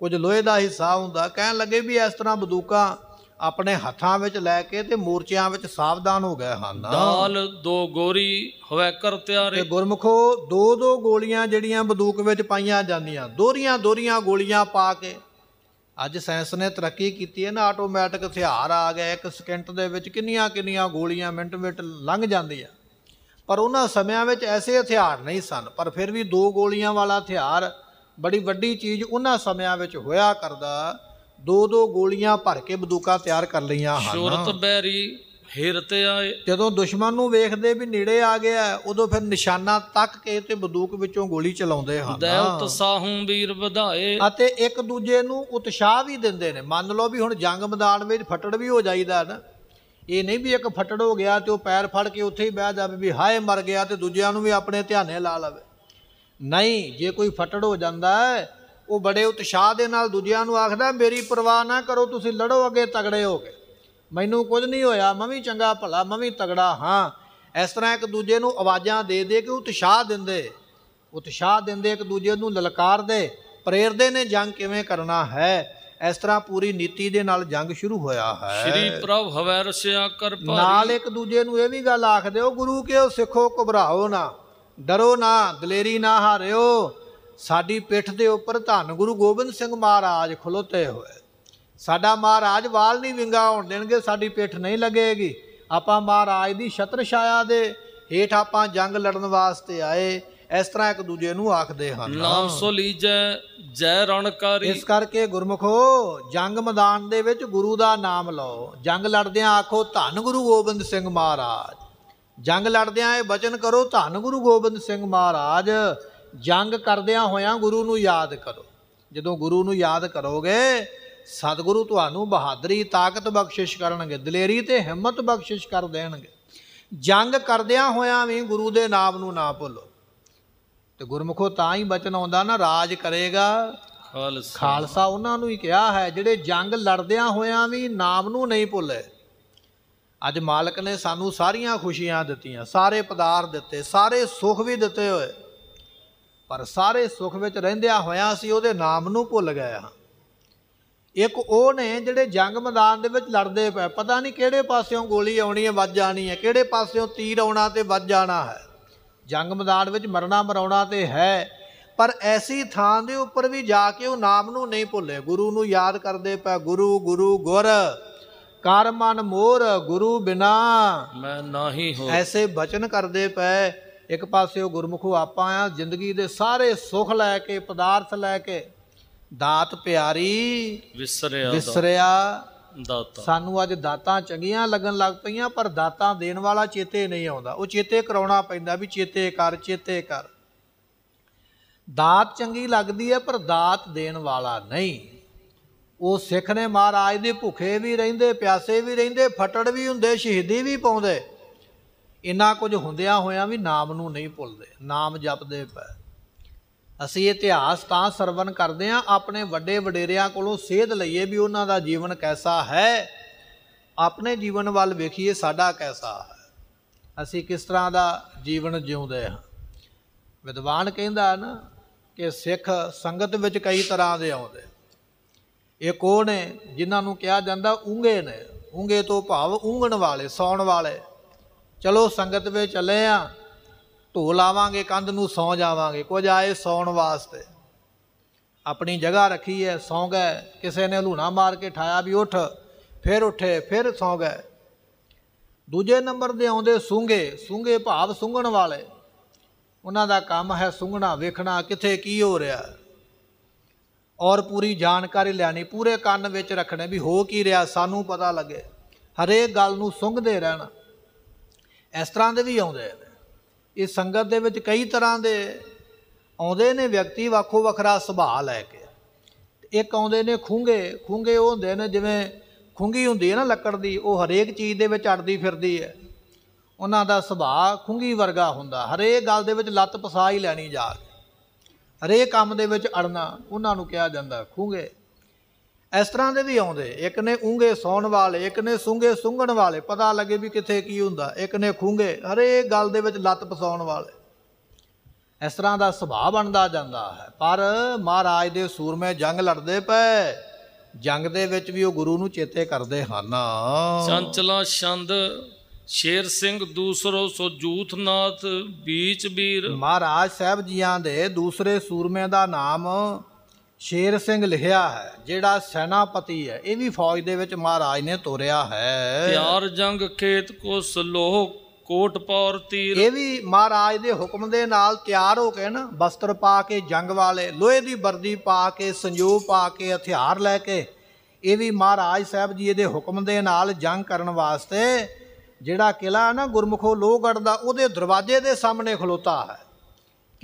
ਕੁਝ ਲੋਹੇ ਦਾ ਹਿੱਸਾ ਹੁੰਦਾ ਕਹਿਣ ਲੱਗੇ ਵੀ ਇਸ ਤਰ੍ਹਾਂ ਬੰਦੂਕਾਂ ਆਪਣੇ ਹੱਥਾਂ ਵਿੱਚ ਲੈ ਕੇ ਤੇ ਮੋਰਚਿਆਂ ਵਿੱਚ ਸਾਵਧਾਨ ਹੋ ਗਏ ਹਨ ਦਾਲ ਦੋ ਗੋਰੀ ਹੋਵੇ ਕਰ ਤਿਆਰੇ ਤੇ ਗੁਰਮਖੋ ਦੋ ਦੋ ਗੋਲੀਆਂ ਜਿਹੜੀਆਂ ਬੰਦੂਕ ਵਿੱਚ ਪਾਈਆਂ ਜਾਂਦੀਆਂ ਦੋਰੀਆਂ ਦੋਰੀਆਂ ਗੋਲੀਆਂ ਪਾ ਕੇ ਅੱਜ ਸਾਇੰਸ ਨੇ ਤਰੱਕੀ ਕੀਤੀ ਹੈ ਨਾ ਆਟੋਮੈਟਿਕ ਹਥਿਆਰ ਆ ਗਏ ਇੱਕ ਸਕਿੰਟ ਦੇ ਵਿੱਚ ਕਿੰਨੀਆਂ ਕਿੰਨੀਆਂ ਗੋਲੀਆਂ ਮਿੰਟ ਮਿੰਟ ਲੰਘ ਜਾਂਦੀਆਂ ਪਰ ਉਹਨਾਂ ਸਮਿਆਂ ਵਿੱਚ ਐਸੇ ਹਥਿਆਰ ਨਹੀਂ ਸਨ ਪਰ ਫਿਰ ਵੀ ਦੋ ਗੋਲੀਆਂ ਵਾਲਾ ਹਥਿਆਰ ਬੜੀ ਵੱਡੀ ਚੀਜ਼ ਉਹਨਾਂ ਸਮਿਆਂ ਵਿੱਚ ਹੋਇਆ ਕਰਦਾ ਦੋ ਦੋ ਗੋਲੀਆਂ ਭਰ ਕੇ ਬੰਦੂਕਾਂ ਤਿਆਰ ਕਰ ਲਈਆਂ ਹਨ ਸ਼ੁਰਤ ਬੈਰੀ ਹੇਰ ਤੇ ਆਏ ਜਦੋਂ ਦੁਸ਼ਮਣ ਨੂੰ ਵੇਖਦੇ ਵੀ ਨੇੜੇ ਆ ਗਿਆ ਉਦੋਂ ਫਿਰ ਨਿਸ਼ਾਨਾ ਤੱਕ ਕੇ ਤੇ ਬੰਦੂਕ ਵਿੱਚੋਂ ਗੋਲੀ ਚਲਾਉਂਦੇ ਹਨ ਦੇਵ ਉਤਸਾਹੂ ਵੀਰ ਵਧਾਏ ਅਤੇ ਇੱਕ ਦੂਜੇ ਨੂੰ ਉਤਸ਼ਾਹ ਵੀ ਦਿੰਦੇ ਨੇ ਮੰਨ ਲਓ ਵੀ ਹੁਣ ਜੰਗ ਮੈਦਾਨ ਵਿੱਚ ਫਟੜ ਵੀ ਹੋ ਜਾਈਦਾ ਨਾ ਇਹ ਨਹੀਂ ਵੀ ਇੱਕ ਫਟੜ ਹੋ ਗਿਆ ਤੇ ਉਹ ਪੈਰ ਫੜ ਕੇ ਉੱਥੇ ਹੀ ਬਹਿ ਜਾਵੇ ਵੀ ਹਾਏ ਮਰ ਗਿਆ ਤੇ ਦੂਜਿਆਂ ਨੂੰ ਵੀ ਆਪਣੇ ਧਿਆਨੇ ਲਾ ਲਵੇ ਨਹੀਂ ਜੇ ਕੋਈ ਫਟੜ ਹੋ ਜਾਂਦਾ ਹੈ ਉਹ ਬੜੇ ਉਤਸ਼ਾਹ ਦੇ ਨਾਲ ਦੂਜਿਆਂ ਨੂੰ ਆਖਦਾ ਮੇਰੀ ਪਰਵਾਹ ਨਾ ਕਰੋ ਤੁਸੀਂ ਲੜੋ ਅੱਗੇ ਤਗੜੇ ਹੋ ਕੇ ਮੈਨੂੰ ਕੁਝ ਨਹੀਂ ਹੋਇਆ ਮੈਂ ਵੀ ਚੰਗਾ ਭਲਾ ਮੈਂ ਵੀ ਤਗੜਾ ਹਾਂ ਇਸ ਤਰ੍ਹਾਂ ਇੱਕ ਦੂਜੇ ਨੂੰ ਆਵਾਜ਼ਾਂ ਦੇ ਦੇ ਕੇ ਉਤਸ਼ਾਹ ਦਿੰਦੇ ਉਤਸ਼ਾਹ ਦਿੰਦੇ ਇੱਕ ਦੂਜੇ ਨੂੰ ਲਲਕਾਰਦੇ ਪ੍ਰੇਰਦੇ ਨੇ ਜੰਗ ਕਿਵੇਂ ਕਰਨਾ ਹੈ ਇਸ ਤਰ੍ਹਾਂ ਪੂਰੀ ਨੀਤੀ ਦੇ ਨਾਲ ਜੰਗ ਸ਼ੁਰੂ ਹੋਇਆ ਹੈ ਸ੍ਰੀ ਪ੍ਰਭ ਹਵੈ ਰਸਿਆ ਕਰ ਨਾਲ ਇੱਕ ਦੂਜੇ ਨੂੰ ਇਹ ਵੀ ਗੱਲ ਆਖਦੇ ਹੋ ਗੁਰੂ ਕੇ ਉਹ ਸਿੱਖੋ ਘਬਰਾਓ ਨਾ ਡਰੋ ਨਾ ਦਲੇਰੀ ਨਾ ਹਾਰਿਓ ਸਾਡੀ ਪਿੱਠ ਦੇ ਉੱਪਰ ਧੰਨ ਗੁਰੂ ਗੋਬਿੰਦ ਸਿੰਘ ਮਹਾਰਾਜ ਖਲੋਤੇ ਹੋਏ ਸਾਡਾ ਮਹਾਰਾਜ ਵਾਲ ਨਹੀਂ ਵਿੰਗਾ ਹੋਣ ਦੇਣਗੇ ਸਾਡੀ ਪਿੱਠ ਨਹੀਂ ਲੱਗੇਗੀ ਆਪਾਂ ਮਹਾਰਾਜ ਦੀ ਛਤਰ ਛਾਇਆ ਦੇ ਹੇਠ ਆਪਾਂ ਜੰਗ ਲੜਨ ਵਾਸਤੇ ਆਏ ਇਸ ਤਰ੍ਹਾਂ ਇੱਕ ਦੂਜੇ ਨੂੰ ਆਖਦੇ ਹਨ ਨਾਮ ਸੋ ਲੀਜੈ ਜੈ ਰਣਕਾਰੀ ਇਸ ਕਰਕੇ ਗੁਰਮਖੋ ਜੰਗ ਮੈਦਾਨ ਦੇ ਵਿੱਚ ਗੁਰੂ ਦਾ ਨਾਮ ਲਓ ਜੰਗ ਲੜਦਿਆਂ ਆਖੋ ਧੰਨ ਗੁਰੂ ਗੋਬਿੰਦ ਸਿੰਘ ਮਹਾਰਾਜ ਜੰਗ ਲੜਦਿਆਂ ਇਹ ਬਚਨ ਕਰੋ ਧੰਨ ਗੁਰੂ ਗੋਬਿੰਦ ਸਿੰਘ ਮਹਾਰਾਜ ਜੰਗ ਕਰਦਿਆਂ ਹੋਇਆਂ ਗੁਰੂ ਨੂੰ ਯਾਦ ਕਰੋ ਜਦੋਂ ਗੁਰੂ ਨੂੰ ਯਾਦ ਕਰੋਗੇ ਸਤਿਗੁਰੂ ਤੁਹਾਨੂੰ ਬਹਾਦਰੀ ਤਾਕਤ ਬਖਸ਼ਿਸ਼ ਕਰਨਗੇ ਦਲੇਰੀ ਤੇ ਹਿੰਮਤ ਬਖਸ਼ਿਸ਼ ਕਰ ਦੇਣਗੇ ਜੰਗ ਕਰਦਿਆਂ ਹੋਇਆਂ ਵੀ ਗੁਰੂ ਦੇ ਨਾਮ ਨੂੰ ਨਾ ਭੁੱਲੋ ਤੇ ਗੁਰਮੁਖੋ ਤਾਂ ਹੀ ਬਚਨ ਆਉਂਦਾ ਨਾ ਰਾਜ ਕਰੇਗਾ ਖਾਲਸਾ ਖਾਲਸਾ ਉਹਨਾਂ ਨੂੰ ਹੀ ਕਿਹਾ ਹੈ ਜਿਹੜੇ ਜੰਗ ਲੜਦਿਆਂ ਹੋਇਆਂ ਵੀ ਨਾਮ ਨੂੰ ਨਹੀਂ ਭੁੱਲੇ ਅੱਜ ਮਾਲਕ ਨੇ ਸਾਨੂੰ ਸਾਰੀਆਂ ਖੁਸ਼ੀਆਂ ਦਿੱਤੀਆਂ ਸਾਰੇ ਪਦਾਰ ਦਿੱਤੇ ਸਾਰੇ ਸੁੱਖ ਵੀ ਦਿੱਤੇ ਹੋਏ ਪਰ ਸਾਰੇ ਸੁੱਖ ਵਿੱਚ ਰਹਿੰਦਿਆਂ ਹੋਇਆਂ ਸੀ ਉਹਦੇ ਨਾਮ ਨੂੰ ਭੁੱਲ ਗਏ ਹਾਂ ਇੱਕ ਉਹ ਨੇ ਜਿਹੜੇ ਜੰਗ ਮੈਦਾਨ ਦੇ ਵਿੱਚ ਲੜਦੇ ਪਏ ਪਤਾ ਨਹੀਂ ਕਿਹੜੇ ਪਾਸਿਓਂ ਗੋਲੀ ਆਉਣੀ ਹੈ ਵੱਜ ਜਾਣੀ ਹੈ ਕਿਹੜੇ ਪਾਸਿਓਂ ਤੀਰ ਆਉਣਾ ਤੇ ਵੱਜ ਜਾਣਾ ਹੈ ਜੰਗ ਮੈਦਾਨ ਵਿੱਚ ਮਰਨਾ ਮਰਾਉਣਾ ਤੇ ਹੈ ਪਰ ਐਸੀ ਥਾਂ ਦੇ ਉੱਪਰ ਵੀ ਜਾ ਕੇ ਉਹ ਨਾਮ ਨੂੰ ਨਹੀਂ ਭੁੱਲੇ ਗੁਰੂ ਨੂੰ ਯਾਦ ਕਰਦੇ ਪਏ ਗੁਰੂ ਗੁਰੂ ਗੁਰ ਕਰ ਮਨ ਮੋਰ ਗੁਰੂ ਬਿਨਾ ਮੈਂ ਨਹੀਂ ਹੋ ਐਸੇ ਬਚਨ ਕਰਦੇ ਪਏ ਇੱਕ ਪਾਸੇ ਉਹ ਗੁਰਮੁਖੋ ਆਪਾਂ ਆ ਜ਼ਿੰਦਗੀ ਦੇ ਸਾਰੇ ਸੁੱਖ ਲੈ ਕੇ ਪਦਾਰਥ ਲੈ ਕੇ ਦਾਤ ਪਿਆਰੀ ਵਿਸਰਿਆ ਵਿਸਰਿਆ ਦਾਤਾ ਸਾਨੂੰ ਅੱਜ ਦਾਤਾਂ ਚੰਗੀਆਂ ਲੱਗਣ ਲੱਗ ਪਈਆਂ ਪਰ ਦਾਤਾਂ ਦੇਣ ਵਾਲਾ ਚੇਤੇ ਨਹੀਂ ਆਉਂਦਾ ਉਹ ਚੇਤੇ ਕਰਾਉਣਾ ਪੈਂਦਾ ਵੀ ਚੇਤੇ ਕਰ ਚੇਤੇ ਕਰ ਦਾਤ ਚੰਗੀ ਲੱਗਦੀ ਹੈ ਪਰ ਦਾਤ ਦੇਣ ਵਾਲਾ ਨਹੀਂ ਉਹ ਸਿੱਖ ਨੇ ਮਹਾਰਾਜ ਦੇ ਭੁੱਖੇ ਵੀ ਰਹਿੰਦੇ ਪਿਆਸੇ ਵੀ ਰਹਿੰਦੇ ਫਟੜ ਵੀ ਹੁੰਦੇ ਸ਼ਹੀਦੀ ਵੀ ਪਾਉਂਦੇ ਇੰਨਾ ਕੁਝ ਹੁੰਦਿਆਂ ਹੋਇਆਂ ਵੀ ਨਾਮ ਨੂੰ ਨਹੀਂ ਭੁੱਲਦੇ ਨਾਮ ਜਪਦੇ ਪਏ ਅਸੀਂ ਇਤਿਹਾਸ ਤਾਂ ਸਰਵਨ ਕਰਦੇ ਆ ਆਪਣੇ ਵੱਡੇ ਵਡੇਰਿਆਂ ਕੋਲੋਂ ਸੇਧ ਲਈਏ ਵੀ ਉਹਨਾਂ ਦਾ ਜੀਵਨ ਕੈਸਾ ਹੈ ਆਪਣੇ ਜੀਵਨ ਵੱਲ ਵੇਖੀਏ ਸਾਡਾ ਕੈਸਾ ਹੈ ਅਸੀਂ ਕਿਸ ਤਰ੍ਹਾਂ ਦਾ ਜੀਵਨ ਜਿਉਂਦੇ ਹਾਂ ਵਿਦਵਾਨ ਕਹਿੰਦਾ ਨਾ ਕਿ ਸਿੱਖ ਸੰਗਤ ਵਿੱਚ ਕਈ ਤਰ੍ਹਾਂ ਦੇ ਆਉਂਦੇ ਇਹ ਕੋਣ ਨੇ ਜਿਨ੍ਹਾਂ ਨੂੰ ਕਿਹਾ ਜਾਂਦਾ ਉਂਗੇ ਨੇ ਉਂਗੇ ਤੋਂ ਭਾਵ ਉਂਗਣ ਵਾਲੇ ਸੌਣ ਵਾਲੇ ਚਲੋ ਸੰਗਤ ਵਿੱਚ ਚੱਲੇ ਆ ਧੋ ਲਾਵਾਂਗੇ ਕੰਧ ਨੂੰ ਸੌ ਜਾਵਾਂਗੇ ਕੁਝ ਆਏ ਸੌਣ ਵਾਸਤੇ ਆਪਣੀ ਜਗ੍ਹਾ ਰੱਖੀ ਹੈ ਸੌ ਗਏ ਕਿਸੇ ਨੇ ਹਲੂਣਾ ਮਾਰ ਕੇ ਠਾਇਆ ਵੀ ਉੱਠ ਫਿਰ ਉੱਠੇ ਫਿਰ ਸੌ ਗਏ ਦੂਜੇ ਨੰਬਰ ਦੇ ਆਉਂਦੇ ਸੁੰਗੇ ਸੁੰਗੇ ਭਾਵ ਸੁੰਘਣ ਵਾਲੇ ਉਹਨਾਂ ਦਾ ਕੰਮ ਹੈ ਸੁੰਘਣਾ ਵੇਖਣਾ ਕਿੱਥੇ ਕੀ ਹੋ ਰਿਹਾ ਔਰ ਪੂਰੀ ਜਾਣਕਾਰੀ ਲੈਣੀ ਪੂਰੇ ਕੰਨ ਵਿੱਚ ਰੱਖਣੇ ਵੀ ਹੋ ਕੀ ਰਿਹਾ ਸਾਨੂੰ ਪਤਾ ਲੱਗੇ ਹਰੇਕ ਗੱਲ ਨੂੰ ਸੁੰਘਦੇ ਰਹਿਣਾ ਇਸ ਤਰ੍ਹਾਂ ਦੇ ਵੀ ਆਉਂਦੇ ਆ ਇਹ ਸੰਗਤ ਦੇ ਵਿੱਚ ਕਈ ਤਰ੍ਹਾਂ ਦੇ ਆਉਂਦੇ ਨੇ ਵਿਅਕਤੀ ਵੱਖੋ ਵੱਖਰਾ ਸੁਭਾਅ ਲੈ ਕੇ ਇੱਕ ਆਉਂਦੇ ਨੇ ਖੁੰਗੇ ਖੁੰਗੇ ਉਹ ਹੁੰਦੇ ਨੇ ਜਿਵੇਂ ਖੁੰਗੀ ਹੁੰਦੀ ਹੈ ਨਾ ਲੱਕੜ ਦੀ ਉਹ ਹਰੇਕ ਚੀਜ਼ ਦੇ ਵਿੱਚ ਅੜਦੀ ਫਿਰਦੀ ਹੈ ਉਹਨਾਂ ਦਾ ਸੁਭਾਅ ਖੁੰਗੀ ਵਰਗਾ ਹੁੰਦਾ ਹਰੇਕ ਗੱਲ ਦੇ ਵਿੱਚ ਲੱਤ ਪਸਾ ਹੀ ਲੈਣੀ ਜਾ ਹਰੇਕ ਕੰਮ ਦੇ ਵਿੱਚ ਅੜਨਾ ਉਹਨਾਂ ਨੂੰ ਕਿਹਾ ਜਾਂਦਾ ਖੁੰਗੇ ਇਸ ਤਰ੍ਹਾਂ ਦੇ ਵੀ ਆਉਂਦੇ ਇੱਕ ਨੇ ਉਂਗੇ ਸੌਣ ਵਾਲੇ ਇੱਕ ਨੇ ਸੁੰਗੇ ਸੁੰਗਣ ਵਾਲੇ ਪਤਾ ਲੱਗੇ ਵੀ ਕਿੱਥੇ ਕੀ ਹੁੰਦਾ ਇੱਕ ਨੇ ਖੂੰਗੇ ਹਰੇ ਗੱਲ ਦੇ ਵਿੱਚ ਲੱਤ ਪਸਾਉਣ ਵਾਲੇ ਇਸ ਤਰ੍ਹਾਂ ਦਾ ਸੁਭਾਅ ਬਣਦਾ ਜਾਂਦਾ ਹੈ ਪਰ ਮਹਾਰਾਜ ਦੇ ਸੂਰਮੇ ਜੰਗ ਲੜਦੇ ਪਏ ਜੰਗ ਦੇ ਵਿੱਚ ਵੀ ਉਹ ਗੁਰੂ ਨੂੰ ਚੇਤੇ ਕਰਦੇ ਹਨ ਸੰਚਲਾ ਛੰਦ ਸ਼ੇਰ ਸਿੰਘ ਦੂਸਰੋ ਸੋ ਜੂਥਨਾਥ ਬੀਚ ਵੀਰ ਮਹਾਰਾਜ ਸਾਹਿਬ ਜੀਆਂ ਦੇ ਦੂਸਰੇ ਸੂਰਮੇ ਦਾ ਨਾਮ ਸ਼ੇਰ ਸਿੰਘ ਲਿਖਿਆ ਹੈ ਜਿਹੜਾ ਸੈਨਾਪਤੀ ਹੈ ਇਹ ਵੀ ਫੌਜ ਦੇ ਵਿੱਚ ਮਹਾਰਾਜ ਨੇ ਤੋਰਿਆ ਹੈ ਤਿਆਰ ਜੰਗ ਖੇਤ ਕੋ ਸਲੋਹ ਕੋਟ ਪੌਰ ਤੀਰ ਇਹ ਵੀ ਮਹਾਰਾਜ ਦੇ ਹੁਕਮ ਦੇ ਨਾਲ ਤਿਆਰ ਹੋ ਕੇ ਨਾ ਬਸਤਰ ਪਾ ਕੇ ਜੰਗ ਵਾਲੇ ਲੋਹੇ ਦੀ ਵਰਦੀ ਪਾ ਕੇ ਸੰਜੋਗ ਪਾ ਕੇ ਹਥਿਆਰ ਲੈ ਕੇ ਇਹ ਵੀ ਮਹਾਰਾਜ ਸਾਹਿਬ ਜੀ ਦੇ ਹੁਕਮ ਦੇ ਨਾਲ ਜੰਗ ਕਰਨ ਵਾਸਤੇ ਜਿਹੜਾ ਕਿਲਾ ਨਾ ਗੁਰਮਖੋ ਲੋਹਗੜ ਦਾ ਉਹਦੇ ਦਰਵਾਜ਼ੇ ਦੇ ਸਾਹਮਣੇ ਖਲੋਤਾ ਹੈ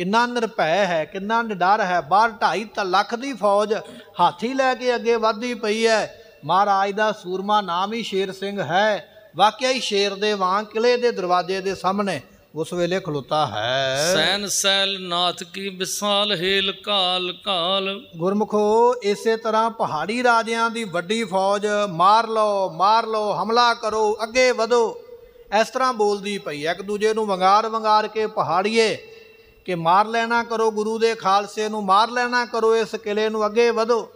ਕਿੰਨਾ ਨਿਰਭੈ ਹੈ ਕਿੰਨਾ ਨਿਡਰ ਹੈ ਬਾਹਰ 2.5 ਲੱਖ ਦੀ ਫੌਜ ਹਾਥੀ ਲੈ ਕੇ ਅੱਗੇ ਵਧਦੀ ਪਈ ਹੈ ਮਹਾਰਾਜ ਦਾ ਸੂਰਮਾ ਨਾਮ ਹੀ ਸ਼ੇਰ ਸਿੰਘ ਹੈ ਵਾਕਿਆ ਹੀ ਸ਼ੇਰ ਦੇ ਵਾਂ ਕਿਲੇ ਦੇ ਦਰਵਾਜ਼ੇ ਦੇ ਸਾਹਮਣੇ ਉਸ ਵੇਲੇ ਖਲੋਤਾ ਹੈ ਸੈਨ ਸੈਲ ਨਾਥ ਕੀ ਵਿਸਾਲ ਹੇਲ ਕਾਲ ਕਾਲ ਗੁਰਮਖੋ ਇਸੇ ਤਰ੍ਹਾਂ ਪਹਾੜੀ ਰਾਜਿਆਂ ਦੀ ਵੱਡੀ ਫੌਜ ਮਾਰ ਲਓ ਮਾਰ ਲਓ ਹਮਲਾ ਕਰੋ ਅੱਗੇ ਵਧੋ ਇਸ ਤਰ੍ਹਾਂ ਬੋਲਦੀ ਪਈ ਇੱਕ ਦੂਜੇ ਨੂੰ ਵੰਗਾਰ ਵੰਗਾਰ ਕੇ ਪਹਾੜੀਏ ਕਿ ਮਾਰ ਲੈਣਾ ਕਰੋ ਗੁਰੂ ਦੇ ਖਾਲਸੇ ਨੂੰ ਮਾਰ ਲੈਣਾ ਕਰੋ ਇਸ ਕਿਲੇ ਨੂੰ ਅੱਗੇ ਵਧੋ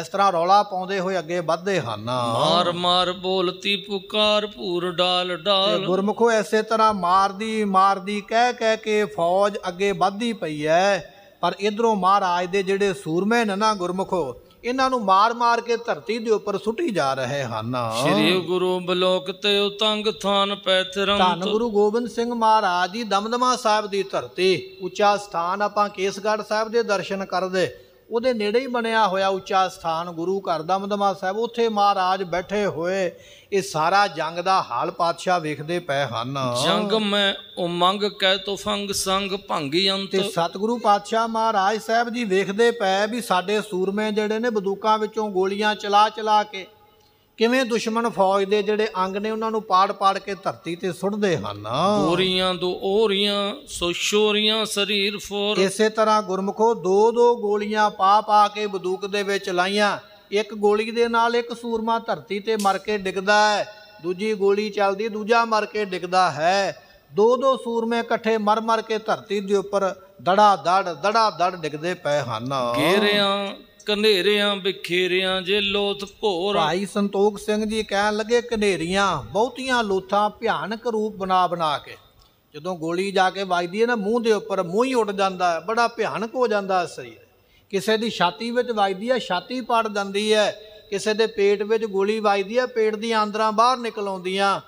ਇਸ ਤਰ੍ਹਾਂ ਰੌਲਾ ਪਾਉਂਦੇ ਹੋਏ ਅੱਗੇ ਵੱਧਦੇ ਹਨ ਮਾਰ ਮਾਰ ਬੋਲਤੀ ਪੁਕਾਰ ਪੂਰ ਡਾਲ ਡਾਲ ਗੁਰਮਖੋ ਐਸੇ ਤਰ੍ਹਾਂ ਮਾਰਦੀ ਮਾਰਦੀ ਕਹਿ ਕਹਿ ਕੇ ਫੌਜ ਅੱਗੇ ਵੱਧਦੀ ਪਈ ਹੈ ਪਰ ਇਧਰੋਂ ਮਹਾਰਾਜ ਦੇ ਜਿਹੜੇ ਸੂਰਮੇ ਨੇ ਨਾ ਗੁਰਮਖੋ ਇਹਨਾਂ ਨੂੰ ਮਾਰ-ਮਾਰ ਕੇ ਧਰਤੀ ਦੇ ਉੱਪਰ ਸੁੱਟੀ ਜਾ ਰਹੇ ਹਨ ਸ੍ਰੀ ਗੁਰੂ ਬਲੋਕ ਤੇ ਉਤੰਗ ਥਾਨ ਪੈਥਰਮ ਧੰਨ ਗੁਰੂ ਗੋਬਿੰਦ ਸਿੰਘ ਮਹਾਰਾਜ ਦੀ ਦਮਦਮਾ ਸਾਹਿਬ ਦੀ ਧਰਤੀ ਉੱਚਾ ਸਥਾਨ ਆਪਾਂ ਕੇਸਗੜ੍ਹ ਸਾਹਿਬ ਦੇ ਦਰਸ਼ਨ ਕਰਦੇ ਉਹਦੇ ਨੇੜੇ ਹੀ ਬਣਿਆ ਹੋਇਆ ਉੱਚਾ ਸਥਾਨ ਗੁਰੂ ਘਰ ਦਾ ਮਦਮਾ ਸਾਹਿਬ ਉੱਥੇ ਮਹਾਰਾਜ ਬੈਠੇ ਹੋਏ ਇਹ ਸਾਰਾ ਜੰਗ ਦਾ ਹਾਲ ਪਾਤਸ਼ਾਹ ਵੇਖਦੇ ਪਏ ਹਨ ਜੰਗ ਮੈਂ ਉਮੰਗ ਕਹਿ ਤੋਫੰਗ ਸੰਗ ਭੰਗੀ ਅੰਤ ਤੇ ਸਤਿਗੁਰੂ ਪਾਤਸ਼ਾਹ ਮਹਾਰਾਜ ਸਾਹਿਬ ਜੀ ਵੇਖਦੇ ਪਏ ਵੀ ਸਾਡੇ ਸੂਰਮੇ ਜਿਹੜੇ ਨੇ ਬੰਦੂਕਾਂ ਵਿੱਚੋਂ ਗੋਲੀਆਂ ਚਲਾ ਚਲਾ ਕੇ ਕਿਵੇਂ ਦੁਸ਼ਮਣ ਫੌਜ ਦੇ ਜਿਹੜੇ ਅੰਗ ਨੇ ਉਹਨਾਂ ਨੂੰ ਪਾੜ-ਪਾੜ ਕੇ ਧਰਤੀ ਤੇ ਸੁੱਟਦੇ ਹਨ ਗੋਰੀਆਂ ਦੋ ਓਰੀਆਂ ਸੋ ਸ਼ੋਰੀਆਂ ਸਰੀਰ ਫੋਰ ਇਸੇ ਤਰ੍ਹਾਂ ਗੁਰਮਖੋ ਦੋ ਦੋ ਗੋਲੀਆਂ ਪਾ ਪਾ ਕੇ ਬੰਦੂਕ ਦੇ ਵਿੱਚ ਲਾਈਆਂ ਇੱਕ ਗੋਲੀ ਦੇ ਨਾਲ ਇੱਕ ਸੂਰਮਾ ਧਰਤੀ ਤੇ ਮਰ ਕੇ ਡਿੱਗਦਾ ਹੈ ਦੂਜੀ ਗੋਲੀ ਚੱਲਦੀ ਦੂਜਾ ਮਰ ਕੇ ਡਿੱਗਦਾ ਹੈ ਦੋ ਦੋ ਸੂਰਮੇ ਇਕੱਠੇ ਮਰ ਮਰ ਕੇ ਧਰਤੀ ਦੇ ਉੱਪਰ ਦੜਾ ਦੜ ਦੜਾ ਦੜ ਡਿੱਗਦੇ ਪਏ ਹਨ ਗੇਰਿਆਂ ਕਨੇਰਿਆਂ ਬਖੇਰਿਆਂ ਜੇ ਲੋਥ ਭੋਰ ਭਾਈ ਸੰਤੋਖ ਸਿੰਘ ਜੀ ਕਹਿਣ ਲੱਗੇ ਕਨੇਰੀਆਂ ਬਹੁਤੀਆਂ ਲੋਥਾਂ ਭਿਆਨਕ ਰੂਪ ਬਣਾ ਬਣਾ ਕੇ ਜਦੋਂ ਗੋਲੀ ਜਾ ਕੇ ਵੱਜਦੀ ਹੈ ਨਾ ਮੂੰਹ ਦੇ ਉੱਪਰ ਮੂੰਹ ਹੀ ਉੱਡ ਜਾਂਦਾ ਹੈ ਬੜਾ ਭਿਆਨਕ ਹੋ ਜਾਂਦਾ ਹੈ ਸਰੀਰ ਕਿਸੇ ਦੀ ਛਾਤੀ ਵਿੱਚ ਵੱਜਦੀ ਹੈ ਛਾਤੀ ਪੜ ਜਾਂਦੀ ਹੈ ਕਿਸੇ ਦੇ ਪੇਟ ਵਿੱਚ ਗੋਲੀ ਵੱਜਦੀ ਹੈ ਪੇਟ ਦੀਆਂ ਆਂਦਰਾਂ ਬਾਹਰ ਨਿਕਲ ਆਉਂਦੀਆਂ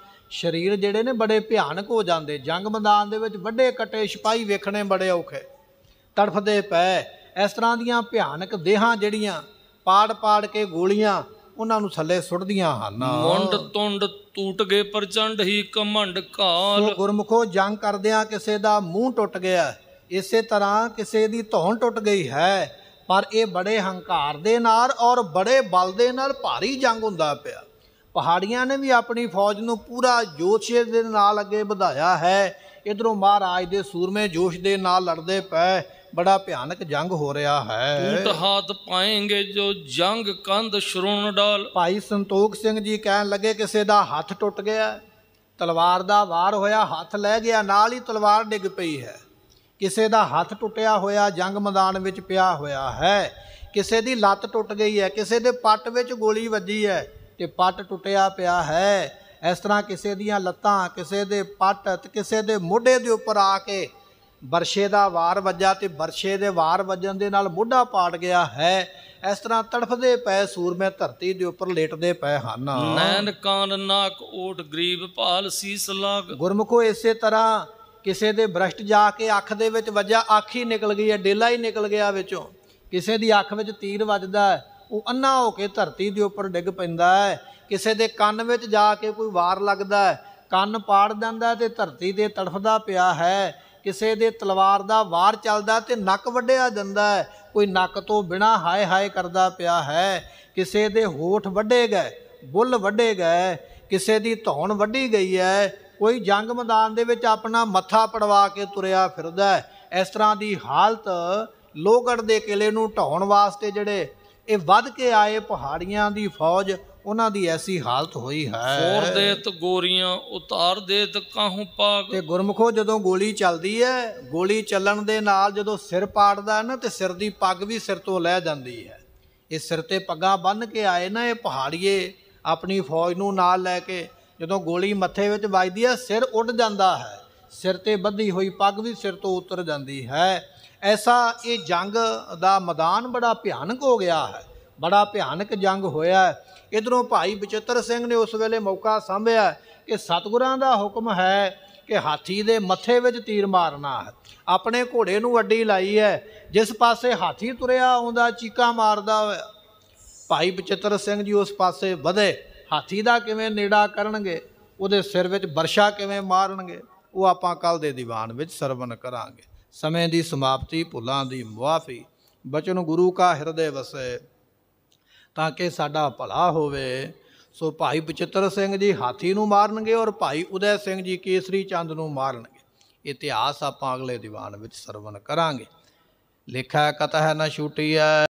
ਸਰੀਰ ਜਿਹੜੇ ਨੇ ਬੜੇ ਭਿਆਨਕ ਹੋ ਜਾਂਦੇ ਜੰਗ ਮੈਦਾਨ ਦੇ ਵਿੱਚ ਵੱਡੇ ਕੱਟੇ ਸਿਪਾਹੀ ਵੇਖਣੇ ਬੜੇ ਔਖੇ ਤੜਫਦੇ ਪਏ ਇਸ ਤਰ੍ਹਾਂ ਦੀਆਂ ਭਿਆਨਕ ਦੇਹਾਂ ਜਿਹੜੀਆਂ ਪਾੜ ਪਾੜ ਕੇ ਗੋਲੀਆਂ ਉਹਨਾਂ ਨੂੰ ਥੱਲੇ ਸੁੱਟਦੀਆਂ ਹਨ ਮੁੰਡ ਤੁੰਡ ਟੂਟ ਗਏ ਪ੍ਰਚੰਡ ਹੀ ਕਮੰਡ ਕਾਲ ਗੁਰਮਖੋ ਜੰਗ ਕਰਦਿਆਂ ਕਿਸੇ ਦਾ ਮੂੰਹ ਟੁੱਟ ਗਿਆ ਇਸੇ ਤਰ੍ਹਾਂ ਕਿਸੇ ਦੀ ਧੌਣ ਟੁੱਟ ਗਈ ਹੈ ਪਰ ਇਹ ਬੜੇ ਹੰਕਾਰ ਦੇ ਨਾਲ ਔਰ ਬੜੇ ਬਲ ਦੇ ਨਾਲ ਭਾਰੀ ਜੰਗ ਹੁੰਦਾ ਪਿਆ ਪਹਾੜੀਆਂ ਨੇ ਵੀ ਆਪਣੀ ਫੌਜ ਨੂੰ ਪੂਰਾ ਜੋਸ਼ ਦੇ ਨਾਲ ਅੱਗੇ ਵਧਾਇਆ ਹੈ ਇਧਰੋਂ ਮਹਾਰਾਜ ਦੇ ਸੂਰਮੇ ਜੋਸ਼ ਦੇ ਨਾਲ ਲੜਦੇ ਪਏ ਬੜਾ ਭਿਆਨਕ ਜੰਗ ਹੋ ਰਿਹਾ ਹੈ ਟੂਟ ਹੱਥ ਪਾਏਗੇ ਜੋ ਜੰਗ ਕੰਧ ਸ਼ਰੂਣ ਡਾਲ ਭਾਈ ਸੰਤੋਖ ਸਿੰਘ ਜੀ ਕਹਿਣ ਲੱਗੇ ਕਿਸੇ ਦਾ ਹੱਥ ਟੁੱਟ ਗਿਆ ਤਲਵਾਰ ਦਾ ਵਾਰ ਹੋਇਆ ਹੱਥ ਲੈ ਗਿਆ ਨਾਲ ਹੀ ਤਲਵਾਰ ਡਿੱਗ ਪਈ ਹੈ ਕਿਸੇ ਦਾ ਹੱਥ ਟੁੱਟਿਆ ਹੋਇਆ ਜੰਗ ਮੈਦਾਨ ਵਿੱਚ ਪਿਆ ਹੋਇਆ ਹੈ ਕਿਸੇ ਦੀ ਲੱਤ ਟੁੱਟ ਗਈ ਹੈ ਕਿਸੇ ਦੇ ਪੱਟ ਵਿੱਚ ਗੋਲੀ ਵੱਜੀ ਹੈ ਤੇ ਪੱਟ ਟੁੱਟਿਆ ਪਿਆ ਹੈ ਇਸ ਤਰ੍ਹਾਂ ਕਿਸੇ ਦੀਆਂ ਲੱਤਾਂ ਕਿਸੇ ਦੇ ਪੱਟ ਤੇ ਕਿਸੇ ਦੇ ਮੋਢੇ ਦੇ ਉੱਪਰ ਆ ਕੇ ਬਰਸ਼ੇ ਦਾ ਵਾਰ ਵੱਜਾ ਤੇ ਬਰਸ਼ੇ ਦੇ ਵਾਰ ਵੱਜਣ ਦੇ ਨਾਲ ਮੋਢਾ ਪਾਟ ਗਿਆ ਹੈ ਇਸ ਤਰ੍ਹਾਂ ਤੜਫਦੇ ਪਏ ਸੂਰਮੇ ਧਰਤੀ ਦੇ ਉੱਪਰ ਲੇਟਦੇ ਪਏ ਹਨ ਨੈਨ ਕਾਨ ਨਾਕ ਓਟ ਗਰੀਬ ਭਾਲ ਸੀਸ ਲਾਗ ਗੁਰਮਖੋ ਇਸੇ ਤਰ੍ਹਾਂ ਕਿਸੇ ਦੇ ਬ੍ਰਸ਼ਟ ਜਾ ਕੇ ਅੱਖ ਦੇ ਵਿੱਚ ਵੱਜਾ ਅੱਖ ਹੀ ਨਿਕਲ ਗਈ ਹੈ ਡੇਲਾ ਹੀ ਨਿਕਲ ਗਿਆ ਵਿੱਚੋਂ ਕਿਸੇ ਦੀ ਅੱਖ ਵਿੱਚ ਤੀਰ ਵੱਜਦਾ ਉਹ ਅੰਨਾ ਹੋ ਕੇ ਧਰਤੀ ਦੇ ਉੱਪਰ ਡਿੱਗ ਪੈਂਦਾ ਹੈ ਕਿਸੇ ਦੇ ਕੰਨ ਵਿੱਚ ਜਾ ਕੇ ਕੋਈ ਵਾਰ ਲੱਗਦਾ ਹੈ ਕੰਨ ਪਾੜ ਜਾਂਦਾ ਤੇ ਧਰਤੀ ਤੇ ਤੜਫਦਾ ਪਿਆ ਹੈ ਕਿਸੇ ਦੇ ਤਲਵਾਰ ਦਾ ਵਾਰ ਚੱਲਦਾ ਤੇ ਨੱਕ ਵੱਢਿਆ ਜਾਂਦਾ ਹੈ ਕੋਈ ਨੱਕ ਤੋਂ ਬਿਨਾ ਹਾਏ ਹਾਏ ਕਰਦਾ ਪਿਆ ਹੈ ਕਿਸੇ ਦੇ ਹੋਠ ਵੱਢੇ ਗਏ ਬੁੱਲ ਵੱਢੇ ਗਏ ਕਿਸੇ ਦੀ ਧੌਣ ਵੱਢੀ ਗਈ ਹੈ ਕੋਈ ਜੰਗ ਮੈਦਾਨ ਦੇ ਵਿੱਚ ਆਪਣਾ ਮੱਥਾ ਪੜਵਾ ਕੇ ਤੁਰਿਆ ਫਿਰਦਾ ਹੈ ਇਸ ਤਰ੍ਹਾਂ ਦੀ ਹਾਲਤ ਲੋਗੜ ਦੇ ਕਿਲੇ ਨੂੰ ਢਾਉਣ ਵਾਸਤੇ ਜਿਹੜੇ ਇਹ ਵੱਧ ਕੇ ਆਏ ਪਹਾੜੀਆਂ ਦੀ ਫੌਜ ਉਹਨਾਂ ਦੀ ਐਸੀ ਹਾਲਤ ਹੋਈ ਹੈ ਫੋਰ ਦੇਤ ਗੋਰੀਆਂ ਉਤਾਰ ਦੇਤ ਕਾਹੂ ਪਾਗ ਤੇ ਗੁਰਮਖੋ ਜਦੋਂ ਗੋਲੀ ਚੱਲਦੀ ਹੈ ਗੋਲੀ ਚੱਲਣ ਦੇ ਨਾਲ ਜਦੋਂ ਸਿਰ ਪਾੜਦਾ ਨਾ ਤੇ ਸਿਰ ਦੀ ਪੱਗ ਵੀ ਸਿਰ ਤੋਂ ਲਹਿ ਜਾਂਦੀ ਹੈ ਇਹ ਸਿਰ ਤੇ ਪੱਗਾਂ ਬੰਨ ਕੇ ਆਏ ਨਾ ਇਹ ਪਹਾੜੀਏ ਆਪਣੀ ਫੌਜ ਨੂੰ ਨਾਲ ਲੈ ਕੇ ਜਦੋਂ ਗੋਲੀ ਮੱਥੇ ਵਿੱਚ ਵੱਜਦੀ ਹੈ ਸਿਰ ਉੱਡ ਜਾਂਦਾ ਹੈ ਸਿਰ ਤੇ ਬੱਧੀ ਹੋਈ ਪੱਗ ਵੀ ਸਿਰ ਤੋਂ ਉਤਰ ਜਾਂਦੀ ਹੈ ਐਸਾ ਇਹ ਜੰਗ ਦਾ ਮੈਦਾਨ ਬੜਾ ਭਿਆਨਕ ਹੋ ਗਿਆ ਹੈ ਬੜਾ ਭਿਆਨਕ ਜੰਗ ਹੋਇਆ ਹੈ ਇਧਰੋਂ ਭਾਈ ਬਚਿੱਤਰ ਸਿੰਘ ਨੇ ਉਸ ਵੇਲੇ ਮੌਕਾ ਸੰਭਿਆ ਕਿ ਸਤਗੁਰਾਂ ਦਾ ਹੁਕਮ ਹੈ ਕਿ ਹਾਥੀ ਦੇ ਮੱਥੇ ਵਿੱਚ ਤੀਰ ਮਾਰਨਾ ਹੈ ਆਪਣੇ ਘੋੜੇ ਨੂੰ ਅੱਡੀ ਲਾਈ ਹੈ ਜਿਸ ਪਾਸੇ ਹਾਥੀ ਤੁਰਿਆ ਆਉਂਦਾ ਚੀਕਾ ਮਾਰਦਾ ਭਾਈ ਬਚਿੱਤਰ ਸਿੰਘ ਜੀ ਉਸ ਪਾਸੇ ਵਧੇ ਹਾਥੀ ਦਾ ਕਿਵੇਂ ਨੇੜਾ ਕਰਨਗੇ ਉਹਦੇ ਸਿਰ ਵਿੱਚ ਵਰਸ਼ਾ ਕਿਵੇਂ ਮਾਰਨਗੇ ਉਹ ਆਪਾਂ ਕੱਲ ਦੇ ਦੀਵਾਨ ਵਿੱਚ ਸਰਵਨ ਕਰਾਂਗੇ ਸਮੇਂ ਦੀ ਸਮਾਪਤੀ ਭੁੱਲਾਂ ਦੀ ਮੁਆਫੀ ਬਚਨ ਗੁਰੂ ਕਾ ਹਿਰਦੇ ਵਸੇ ਤਾਂ ਕਿ ਸਾਡਾ ਭਲਾ ਹੋਵੇ ਸੋ ਭਾਈ ਬਚਿੱਤਰ ਸਿੰਘ ਜੀ ਹਾਥੀ ਨੂੰ ਮਾਰਨਗੇ ਔਰ ਭਾਈ ਉਦੈ ਸਿੰਘ ਜੀ ਕੇਸਰੀ ਚੰਦ ਨੂੰ ਮਾਰਨਗੇ ਇਤਿਹਾਸ ਆਪਾਂ ਅਗਲੇ ਦੀਵਾਨ ਵਿੱਚ ਸਰਵਨ ਕਰਾਂਗੇ ਲਿਖਿਆ ਕਤਹ ਨਾ ਨਾ ਐ